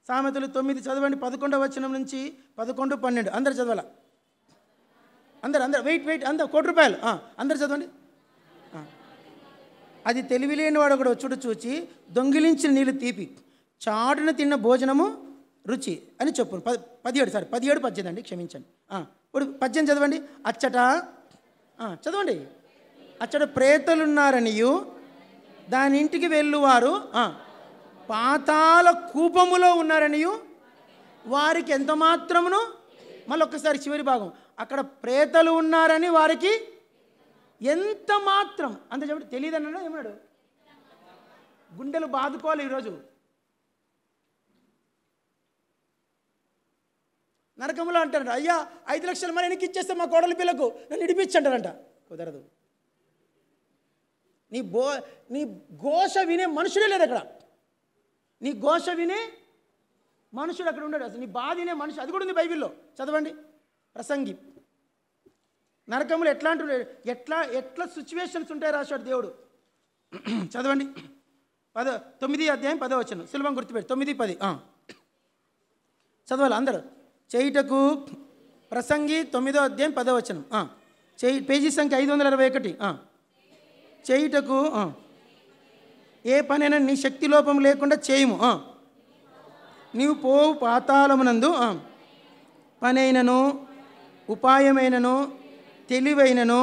సామెతలు తొమ్మిది చదవండి పదకొండవ వచనం నుంచి పదకొండు పన్నెండు అందరు చదవాల అందరు అందరు వెయిట్ వెయిట్ అందరు కోటి రూపాయలు అందరు చదవండి అది లేని వాడు ఒకడు వచ్చుడు చూచి దొంగిలించిన నీళ్ళు తీపి చాటున తిన్న భోజనము రుచి అని చెప్పు పది పదిహేడు సారీ పదిహేడు పద్దెనిమిది అండి క్షమించండి ఇప్పుడు పద్దెనిమిది చదవండి అచ్చట చదవండి అచ్చట ప్రేతలున్నారనియు దాని ఇంటికి వెళ్ళువారు పాతాల కూపములో ఉన్నారనియు వారికి ఎంత మాత్రమును మళ్ళీ ఒక్కసారి చివరి భాగం అక్కడ ప్రేతలు ఉన్నారని వారికి ఎంత మాత్రం అంత చెప్పండి అన్నాడు ఏమన్నాడు గుండెలు బాదుకోవాలి ఈరోజు నరకంలో అంటారు అయ్యా ఐదు లక్షల మరి వెనక్కి ఇచ్చేస్తే మా కోడలి పిల్లకు నన్ను ఇడిపించంటారంట కుదరదు నీ బో నీ ఘోష వినే మనుషుడే లేదు అక్కడ నీ ఘోష వినే మనుషుడు అక్కడ ఉండడు అసలు నీ బాధ వినే మనుషుడు అది కూడా ఉంది బైబిల్లో చదవండి ప్రసంగి నరకములు ఎట్లాంటి ఎట్లా ఎట్లా సిచ్యువేషన్స్ ఉంటాయి రాశాడు దేవుడు చదవండి పద తొమ్మిది అధ్యాయం పదో వచ్చాను సులభం గుర్తుపెట్టి తొమ్మిది పది చదవాలి అందరూ చేయుటకు ప్రసంగి తొమ్మిదో అధ్యాయం పదవచనం చేయి పేజీ సంఖ్య ఐదు వందల అరవై ఒకటి చేయుటకు ఏ పనైనా నీ శక్తి లోపం లేకుండా చేయము నీవు పోవు పాతాళమునందు పనైనను ఉపాయమైనను తెలివైనను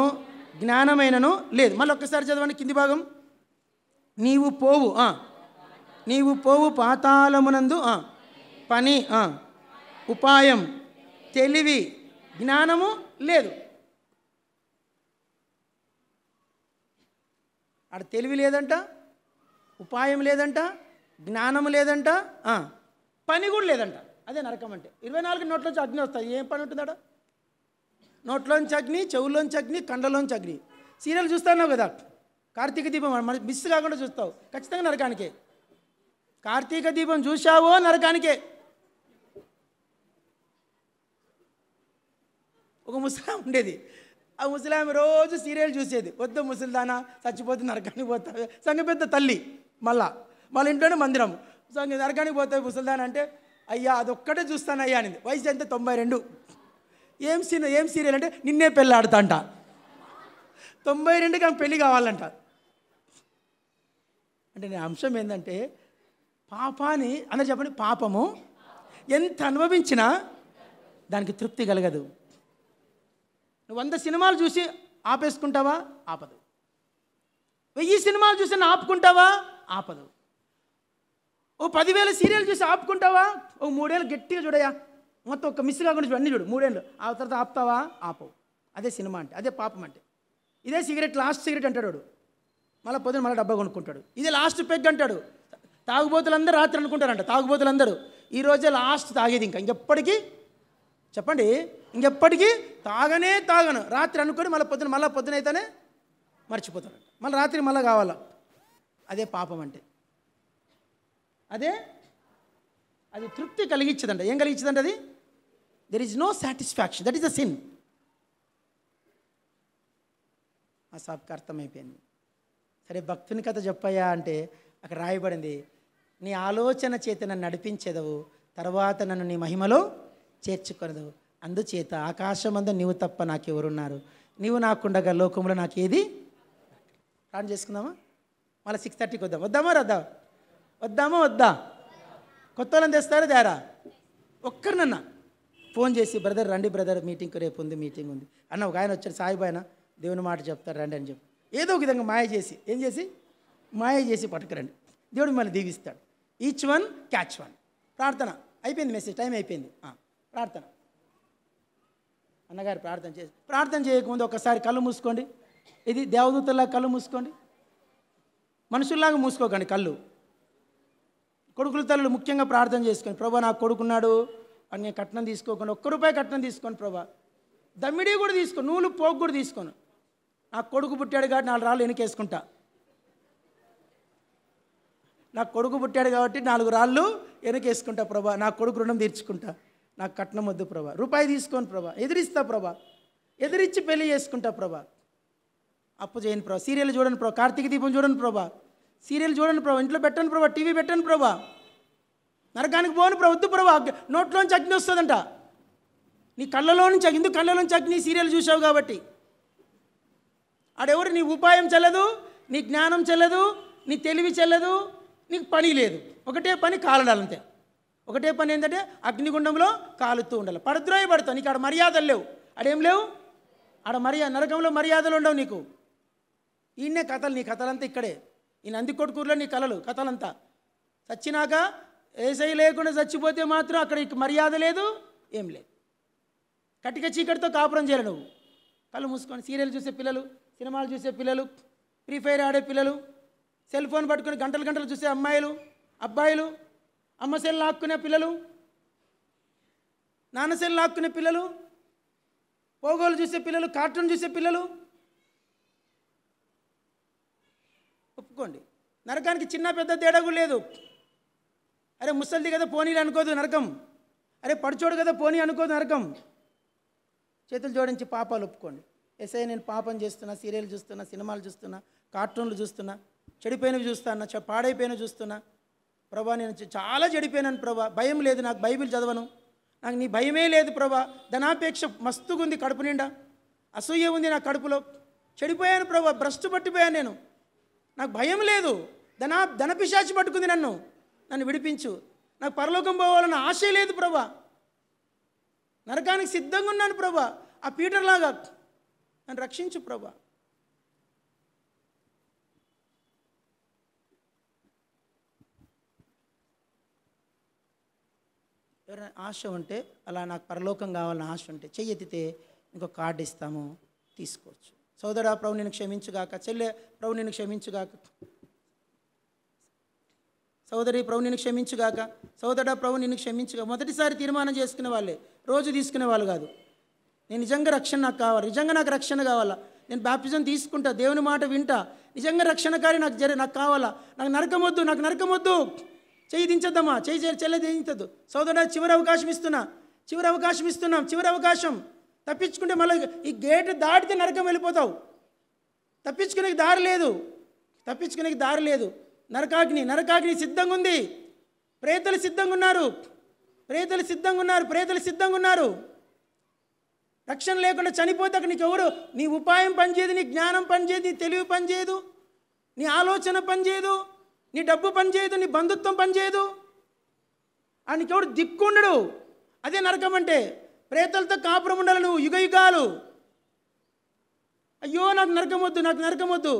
జ్ఞానమైనను లేదు మళ్ళీ ఒక్కసారి చదవండి కింది భాగం నీవు పోవు నీవు పోవు పాతాళమునందు పని ఉపాయం తెలివి జ్ఞానము లేదు ఆడ తెలివి లేదంట ఉపాయం లేదంట జ్ఞానము లేదంట పని కూడా లేదంట అదే నరకం అంటే ఇరవై నాలుగు నోట్లోంచి అగ్ని వస్తుంది ఏం పని ఉంటుందాడ నోట్లోంచి అగ్ని చెవుల్లోంచి అగ్ని కండలోంచి అగ్ని సీరియల్ చూస్తాన్నావు కదా కార్తీక దీపం మన మిస్ కాకుండా చూస్తావు ఖచ్చితంగా నరకానికే కార్తీక దీపం చూసావో నరకానికే ఒక ముసలాం ఉండేది ఆ ముసలామె రోజు సీరియల్ చూసేది వద్దు ముసలిదానా చచ్చిపోతే నరకానికి పోతా సంగ పెద్ద తల్లి మళ్ళా వాళ్ళ ఇంట్లోనే మందిరం సంగ నరకానికి పోతే ముసలిదాన అంటే అయ్యా అదొక్కటే చూస్తానయ్యా అనేది వయసు ఎంత తొంభై రెండు ఏం సీన్ ఏం సీరియల్ అంటే నిన్నే పెళ్ళి ఆడతా అంట తొంభై రెండుకి ఆమె పెళ్ళి కావాలంట అంటే నేను అంశం ఏంటంటే పాపాన్ని అందరు చెప్పండి పాపము ఎంత అనుభవించినా దానికి తృప్తి కలగదు నువ్వు వంద సినిమాలు చూసి ఆపేసుకుంటావా ఆపదు వెయ్యి సినిమాలు చూసి ఆపుకుంటావా ఆపదు ఓ పదివేల సీరియల్ చూసి ఆపుకుంటావా ఓ మూడేళ్ళు గట్టిగా చూడయా మొత్తం ఒక మిస్ కాకుండా అన్నీ చూడు మూడేళ్ళు ఆ తర్వాత ఆపుతావా ఆపవు అదే సినిమా అంటే అదే పాపం అంటే ఇదే సిగరెట్ లాస్ట్ సిగరెట్ అంటాడు మళ్ళీ పొద్దున మళ్ళీ డబ్బా కొనుక్కుంటాడు ఇదే లాస్ట్ పెగ్ అంటాడు తాగుబోతులందరూ రాత్రి అనుకుంటారంట తాగుబోతులందరూ ఈ ఈరోజే లాస్ట్ తాగేది ఇంకా ఇంకెప్పటికీ చెప్పండి ఇంకెప్పటికీ తాగనే తాగను రాత్రి అనుకొని మళ్ళీ పొద్దున మళ్ళీ పొద్దున అయితేనే మర్చిపోతాడు మళ్ళీ రాత్రి మళ్ళీ కావాలా అదే పాపం అంటే అదే అది తృప్తి కలిగించదంట ఏం కలిగించదంట అది there is no satisfaction that is a sin ఆ సాబ్కి అర్థమైపోయింది సరే భక్తుని కథ చెప్పయ్యా అంటే అక్కడ రాయబడింది నీ ఆలోచన చేత నన్ను నడిపించేదవు తర్వాత నన్ను నీ మహిమలో చేర్చుకొనదు అందుచేత ఆకాశమంద నీవు తప్ప నాకెవరున్నారు నీవు నాకుండగా లోకంలో నాకు ఏది ప్లాన్ చేసుకుందామా మళ్ళీ సిక్స్ థర్టీకి వద్దాం వద్దామా రద్దా వద్దామా వద్దా కొత్త వాళ్ళని తెస్తారా దారా ఒక్కరినన్నా ఫోన్ చేసి బ్రదర్ రండి బ్రదర్ మీటింగ్ రేపు ఉంది మీటింగ్ ఉంది అన్న ఒక ఆయన వచ్చారు సాయిబు ఆయన దేవుని మాట చెప్తారు రండి అని చెప్పి ఏదో ఒక విధంగా మాయ చేసి ఏం చేసి మాయ చేసి పట్టుకురండి దేవుడు మిమ్మల్ని దీవిస్తాడు ఈచ్ వన్ క్యాచ్ వన్ ప్రార్థన అయిపోయింది మెసేజ్ టైం అయిపోయింది ప్రార్థన అన్నగారు ప్రార్థన చేసి ప్రార్థన చేయకముందు ఒకసారి కళ్ళు మూసుకోండి ఇది దేవదూతలాగా కళ్ళు మూసుకోండి మనుషుల్లాగా మూసుకోకండి కళ్ళు కొడుకుల తల్లులు ముఖ్యంగా ప్రార్థన చేసుకోండి ప్రభా నాకు కొడుకున్నాడు అని నేను కట్నం తీసుకోకుండా ఒక్క రూపాయి కట్నం తీసుకోండి ప్రభా దమ్మిడి కూడా తీసుకోను నూలు పోగు కూడా తీసుకోను నా కొడుకు పుట్టాడు కాబట్టి నాలుగు రాళ్ళు వెనకేసుకుంటా నా కొడుకు పుట్టాడు కాబట్టి నాలుగు రాళ్ళు వెనకేసుకుంటా ప్రభా నా కొడుకు రుణం తీర్చుకుంటా నాకు కట్నం వద్దు ప్రభా రూపాయి తీసుకోను ప్రభా ఎదిరిస్తా ప్రభా ఎదిరించి పెళ్లి చేసుకుంటా ప్రభా అప్పు చేయను ప్రభా సీరియల్ చూడండి ప్రభా కార్తీక దీపం చూడండి ప్రభా సీరియల్ చూడండి ప్రభా ఇంట్లో పెట్టండి ప్రభా టీవీ పెట్టండి ప్రభా నరకానికి పోను ప్రభా వద్దు ప్రభా నోట్లోంచి అగ్ని వస్తుందంట నీ కళ్ళలో నుంచి ఎందుకు కళ్ళలోంచి అగ్ని సీరియల్ చూసావు కాబట్టి ఆడెవరు నీ ఉపాయం చెల్లదు నీ జ్ఞానం చెల్లదు నీ తెలివి చెల్లదు నీకు పని లేదు ఒకటే పని కాలడాలంతే ఒకటే పని ఏంటంటే అగ్నిగుండంలో కాలుతూ ఉండాలి పడద్రోయి పడతావు నీకు ఆడ మర్యాదలు లేవు ఆడేం లేవు ఆడ మర్యాద నరకంలో మర్యాదలు ఉండవు నీకు ఈయనే కథలు నీ కథలంతా ఇక్కడే ఈ నందికొట్కూరులో నీ కళలు కథలంతా చచ్చినాక ఏసై లేకుండా చచ్చిపోతే మాత్రం అక్కడ మర్యాద లేదు ఏం లేదు కటిక చీకటితో కాపురం చేయాలి నువ్వు కళ్ళు మూసుకొని సీరియల్ చూసే పిల్లలు సినిమాలు చూసే పిల్లలు ఫ్రీ ఫైర్ ఆడే పిల్లలు సెల్ ఫోన్ పట్టుకొని గంటలు గంటలు చూసే అమ్మాయిలు అబ్బాయిలు అమ్మ సెల్ లాక్కునే పిల్లలు నాన్న సెల్ లాక్కునే పిల్లలు పోగోలు చూసే పిల్లలు కార్టూన్ చూసే పిల్లలు ఒప్పుకోండి నరకానికి చిన్న పెద్ద తేడా కూడా లేదు అరే ముసలిది కదా పోనీలు అనుకోదు నరకం అరే పడుచోడు కదా పోనీ అనుకోదు నరకం చేతులు జోడించి పాపాలు ఒప్పుకోండి ఎస్ఐ నేను పాపం చేస్తున్నా సీరియల్ చూస్తున్నా సినిమాలు చూస్తున్నా కార్టూన్లు చూస్తున్నా చెడిపోయినవి చూస్తున్నా పాడైపోయినవి చూస్తున్నా ప్రభా నేను చాలా చెడిపోయాను ప్రభా భయం లేదు నాకు బైబిల్ చదవను నాకు నీ భయమే లేదు ప్రభా ధనాపేక్ష మస్తుగా ఉంది కడుపు నిండా అసూయ ఉంది నా కడుపులో చెడిపోయాను ప్రభా భ్రష్ పట్టిపోయాను నేను నాకు భయం లేదు ధనా ధనపిశాచి పట్టుకుంది నన్ను నన్ను విడిపించు నాకు పరలోకం పోవాలన్న ఆశ లేదు ప్రభా నరకానికి సిద్ధంగా ఉన్నాను ప్రభా ఆ పీటర్లాగా నన్ను రక్షించు ప్రభా ఎవరైనా ఆశ ఉంటే అలా నాకు పరలోకం కావాలని ఆశ ఉంటే చెయ్యెత్తితే ఇంకో కార్డు ఇస్తాము తీసుకోవచ్చు సోదరా ప్రభు నేను క్షమించుగాక చెల్లె ప్రభు నేను క్షమించుగాక సోదరి ప్రభు నిన్ను క్షమించుగాక సోదరుడా ప్రభు నిన్ను క్షమించుగా మొదటిసారి తీర్మానం చేసుకునే వాళ్ళే రోజు తీసుకునే వాళ్ళు కాదు నేను నిజంగా రక్షణ నాకు కావాలి నిజంగా నాకు రక్షణ కావాలా నేను బ్యాప్టిజం తీసుకుంటా దేవుని మాట వింటా నిజంగా రక్షణకారి నాకు జరి నాకు కావాలా నాకు నరకమొద్దు నాకు నరకమొద్దు చేయి దించద్దమ్మా చేయి చెల్లె దించద్దు సోదరుడు చివరి అవకాశం ఇస్తున్నా చివరి అవకాశం ఇస్తున్నాం చివరి అవకాశం తప్పించుకుంటే మళ్ళీ ఈ గేటు దాటితే నరకం వెళ్ళిపోతావు తప్పించుకునే దారి లేదు తప్పించుకునే దారి లేదు నరకాగ్ని నరకాగ్ని సిద్ధంగా ఉంది ప్రేతలు సిద్ధంగా ఉన్నారు ప్రేతలు సిద్ధంగా ఉన్నారు ప్రేతలు సిద్ధంగా ఉన్నారు రక్షణ లేకుండా చనిపోతే అక్కడ నీకు ఎవరు నీ ఉపాయం పనిచేయదు నీ జ్ఞానం పనిచేయదు నీ తెలివి పనిచేయదు నీ ఆలోచన పనిచేయదు నీ డబ్బు పనిచేయదు నీ బంధుత్వం పనిచేయదు ఆయనకెవడు దిక్కుండడు అదే నరకం అంటే ప్రేతలతో కాపురం ఉండాలి నువ్వు యుగ యుగాలు అయ్యో నాకు నరకం వద్దు నాకు నరకం వద్దు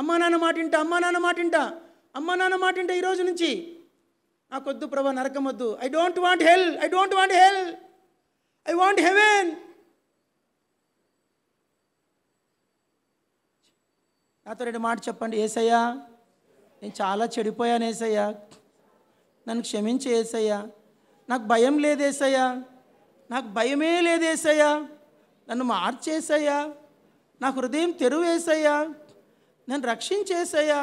అమ్మా నాన్న మాటింట అమ్మా నాన్న మాటింట అమ్మా నాన్న మాటింట ఈరోజు నుంచి నాకొద్దు ప్రభా నరకం వద్దు I don't want hell I don't want hell I want heaven నాతో రెండు మాట చెప్పండి ఏసయ్యా నేను చాలా చెడిపోయాను ఏసయ్యా నన్ను క్షమించే ఏసయ్యా నాకు భయం లేదేసయ్యా నాకు భయమే లేదేసయ్యా నన్ను మార్చేసయ్యా నా హృదయం తెరువేసయ్యా నన్ను రక్షించేసయ్యా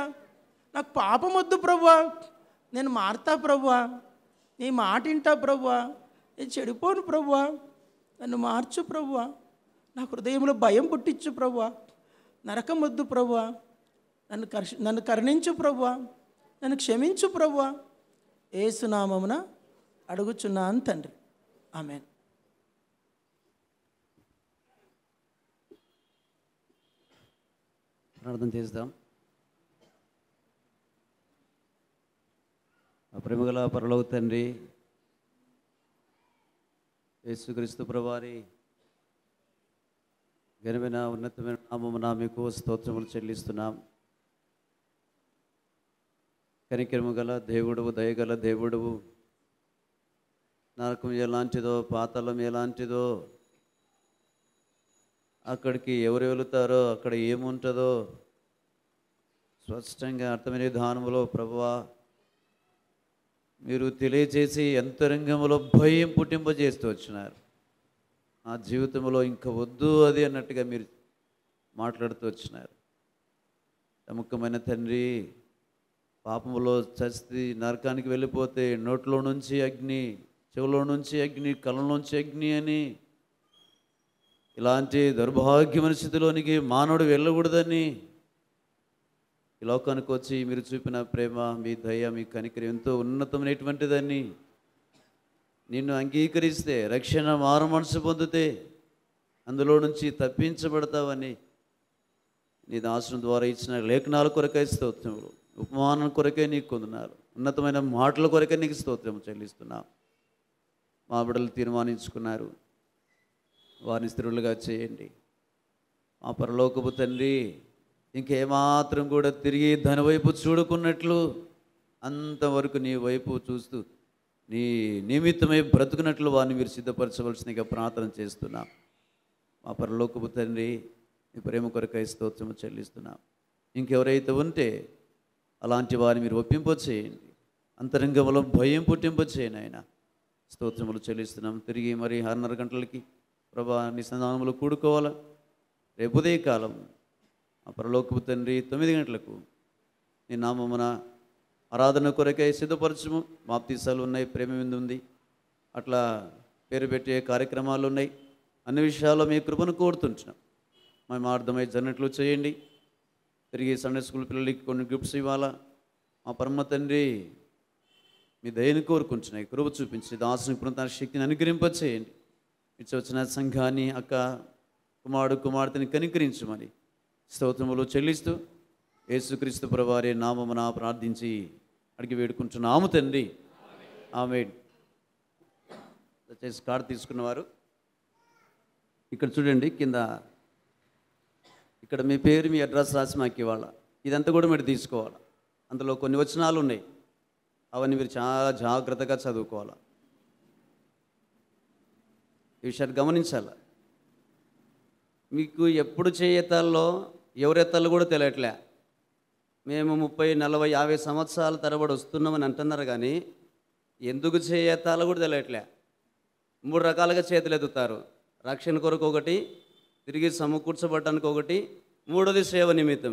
నాకు పాపం వద్దు ప్రవ్వా నేను మారుతా ప్రవ్వా నీ మాటింటా ప్రవ్వా నేను చెడిపోను ప్రవ్వా నన్ను మార్చు ప్రవ్వా నా హృదయంలో భయం పుట్టించు ప్రవ్వా నరకం వద్దు ప్రవ్వా నన్ను కర్ష నన్ను కరుణించు ప్రభువా నన్ను క్షమించు ప్రభువా ఏసునామమున అడుగుచున్నాను తండ్రి ఆమెన్ ప్రార్థన చేద్దాం ప్రేమగల పరలో తండ్రి యేసుక్రీస్తు ప్రభారి ఘనమైన ఉన్నతమైన నామమున మీకు స్తోత్రములు చెల్లిస్తున్నాం కనికిరము గల దేవుడువు దయగల దేవుడువు నరకం ఎలాంటిదో పాతలం ఎలాంటిదో అక్కడికి ఎవరు వెళుతారో అక్కడ ఏముంటుందో స్పష్టంగా అర్థమైన విధానంలో ప్రభువా మీరు తెలియజేసి అంతరంగంలో భయం పుట్టింపజేస్తూ వచ్చినారు ఆ జీవితంలో ఇంకా వద్దు అది అన్నట్టుగా మీరు మాట్లాడుతూ వచ్చినారు ప్రముఖమైన తండ్రి పాపంలో చస్తి నరకానికి వెళ్ళిపోతే నోట్లో నుంచి అగ్ని చెవులో నుంచి అగ్ని కళ్ళలోంచి అగ్ని అని ఇలాంటి దౌర్భాగ్యమైన స్థితిలోనికి మానవుడు వెళ్ళకూడదని ఈ లోకానికి వచ్చి మీరు చూపిన ప్రేమ మీ దయ మీ కనికరి ఎంతో ఉన్నతమైనటువంటిదని నిన్ను అంగీకరిస్తే రక్షణ మారు మనసు పొందితే అందులో నుంచి తప్పించబడతావని నీ దాసుని ద్వారా ఇచ్చిన లేఖనాలు కొరకై స్తోత్రములు ఉపమానం కొరకే నీకు కొందనాలు ఉన్నతమైన మాటల కొరకే నీకు స్తోత్రం చెల్లిస్తున్నా మా బిడ్డలు తీర్మానించుకున్నారు వారిని స్త్రీలుగా చేయండి మా పరలోకపు తండ్రి ఇంకేమాత్రం కూడా తిరిగి ధన వైపు చూడుకున్నట్లు అంతవరకు నీ వైపు చూస్తూ నీ నిమిత్తమై బ్రతుకున్నట్లు వారిని మీరు సిద్ధపరచవలసినగా ప్రార్థన చేస్తున్నా మా పరలోకపు తండ్రి నీ ప్రేమ కొరకై స్తోత్రము చెల్లిస్తున్నాం ఇంకెవరైతే ఉంటే అలాంటి వారిని మీరు ఒప్పింపచేయండి అంతరంగంలో భయం పుట్టింపచేయండి ఆయన స్తోత్రములు చెల్లిస్తున్నాం తిరిగి మరి ఆరున్నర గంటలకి ప్రభా నిసంధానములు కూడుకోవాలా రేపు ఉదయకాలం ఆ పరలోకపు తండ్రి తొమ్మిది గంటలకు నీ నామమున ఆరాధన కొరకై సిద్ధపరచము మాప్తీసాలు ఉన్నాయి ప్రేమ మీద ఉంది అట్లా పేరు పెట్టే కార్యక్రమాలు ఉన్నాయి అన్ని విషయాల్లో మీ కృపను కోరుతుంటున్నాం మేము అర్థమై జరిగినట్లు చేయండి తిరిగి సండే స్కూల్ పిల్లలకి కొన్ని గిఫ్ట్స్ ఇవ్వాలా మా పరమ తండ్రి మీ దయని కోరుకుంటున్నాయి కృప చూపించి దాసుని ఇప్పుడు శక్తిని అనుగ్రహింపచేయండి ఇచ్చి వచ్చిన సంఘాన్ని అక్క కుమారుడు కుమార్తెని కనికరించమని స్తోత్రములు చెల్లిస్తూ యేసుక్రీస్తు ప్రవారి నామమున ప్రార్థించి అడిగి వేడుకుంటున్నాము తండ్రి ఆమె దయచేసి కార్డు తీసుకున్నవారు ఇక్కడ చూడండి కింద ఇక్కడ మీ పేరు మీ అడ్రస్ రాసి మాకు ఇవాళ ఇదంతా కూడా మీరు తీసుకోవాలి అందులో కొన్ని వచనాలు ఉన్నాయి అవన్నీ మీరు చాలా జాగ్రత్తగా చదువుకోవాలి ఈ విషయాన్ని గమనించాలి మీకు ఎప్పుడు చేయతాల్లో ఎవరెత్తాలో కూడా తెలియట్లే మేము ముప్పై నలభై యాభై సంవత్సరాల తరబడి వస్తున్నామని అంటున్నారు కానీ ఎందుకు చేయతాలో కూడా తెలియట్లే మూడు రకాలుగా చేతులు ఎత్తుతారు రక్షణ కొరకు ఒకటి తిరిగి సమకూర్చబడటానికి ఒకటి మూడోది సేవ నిమిత్తం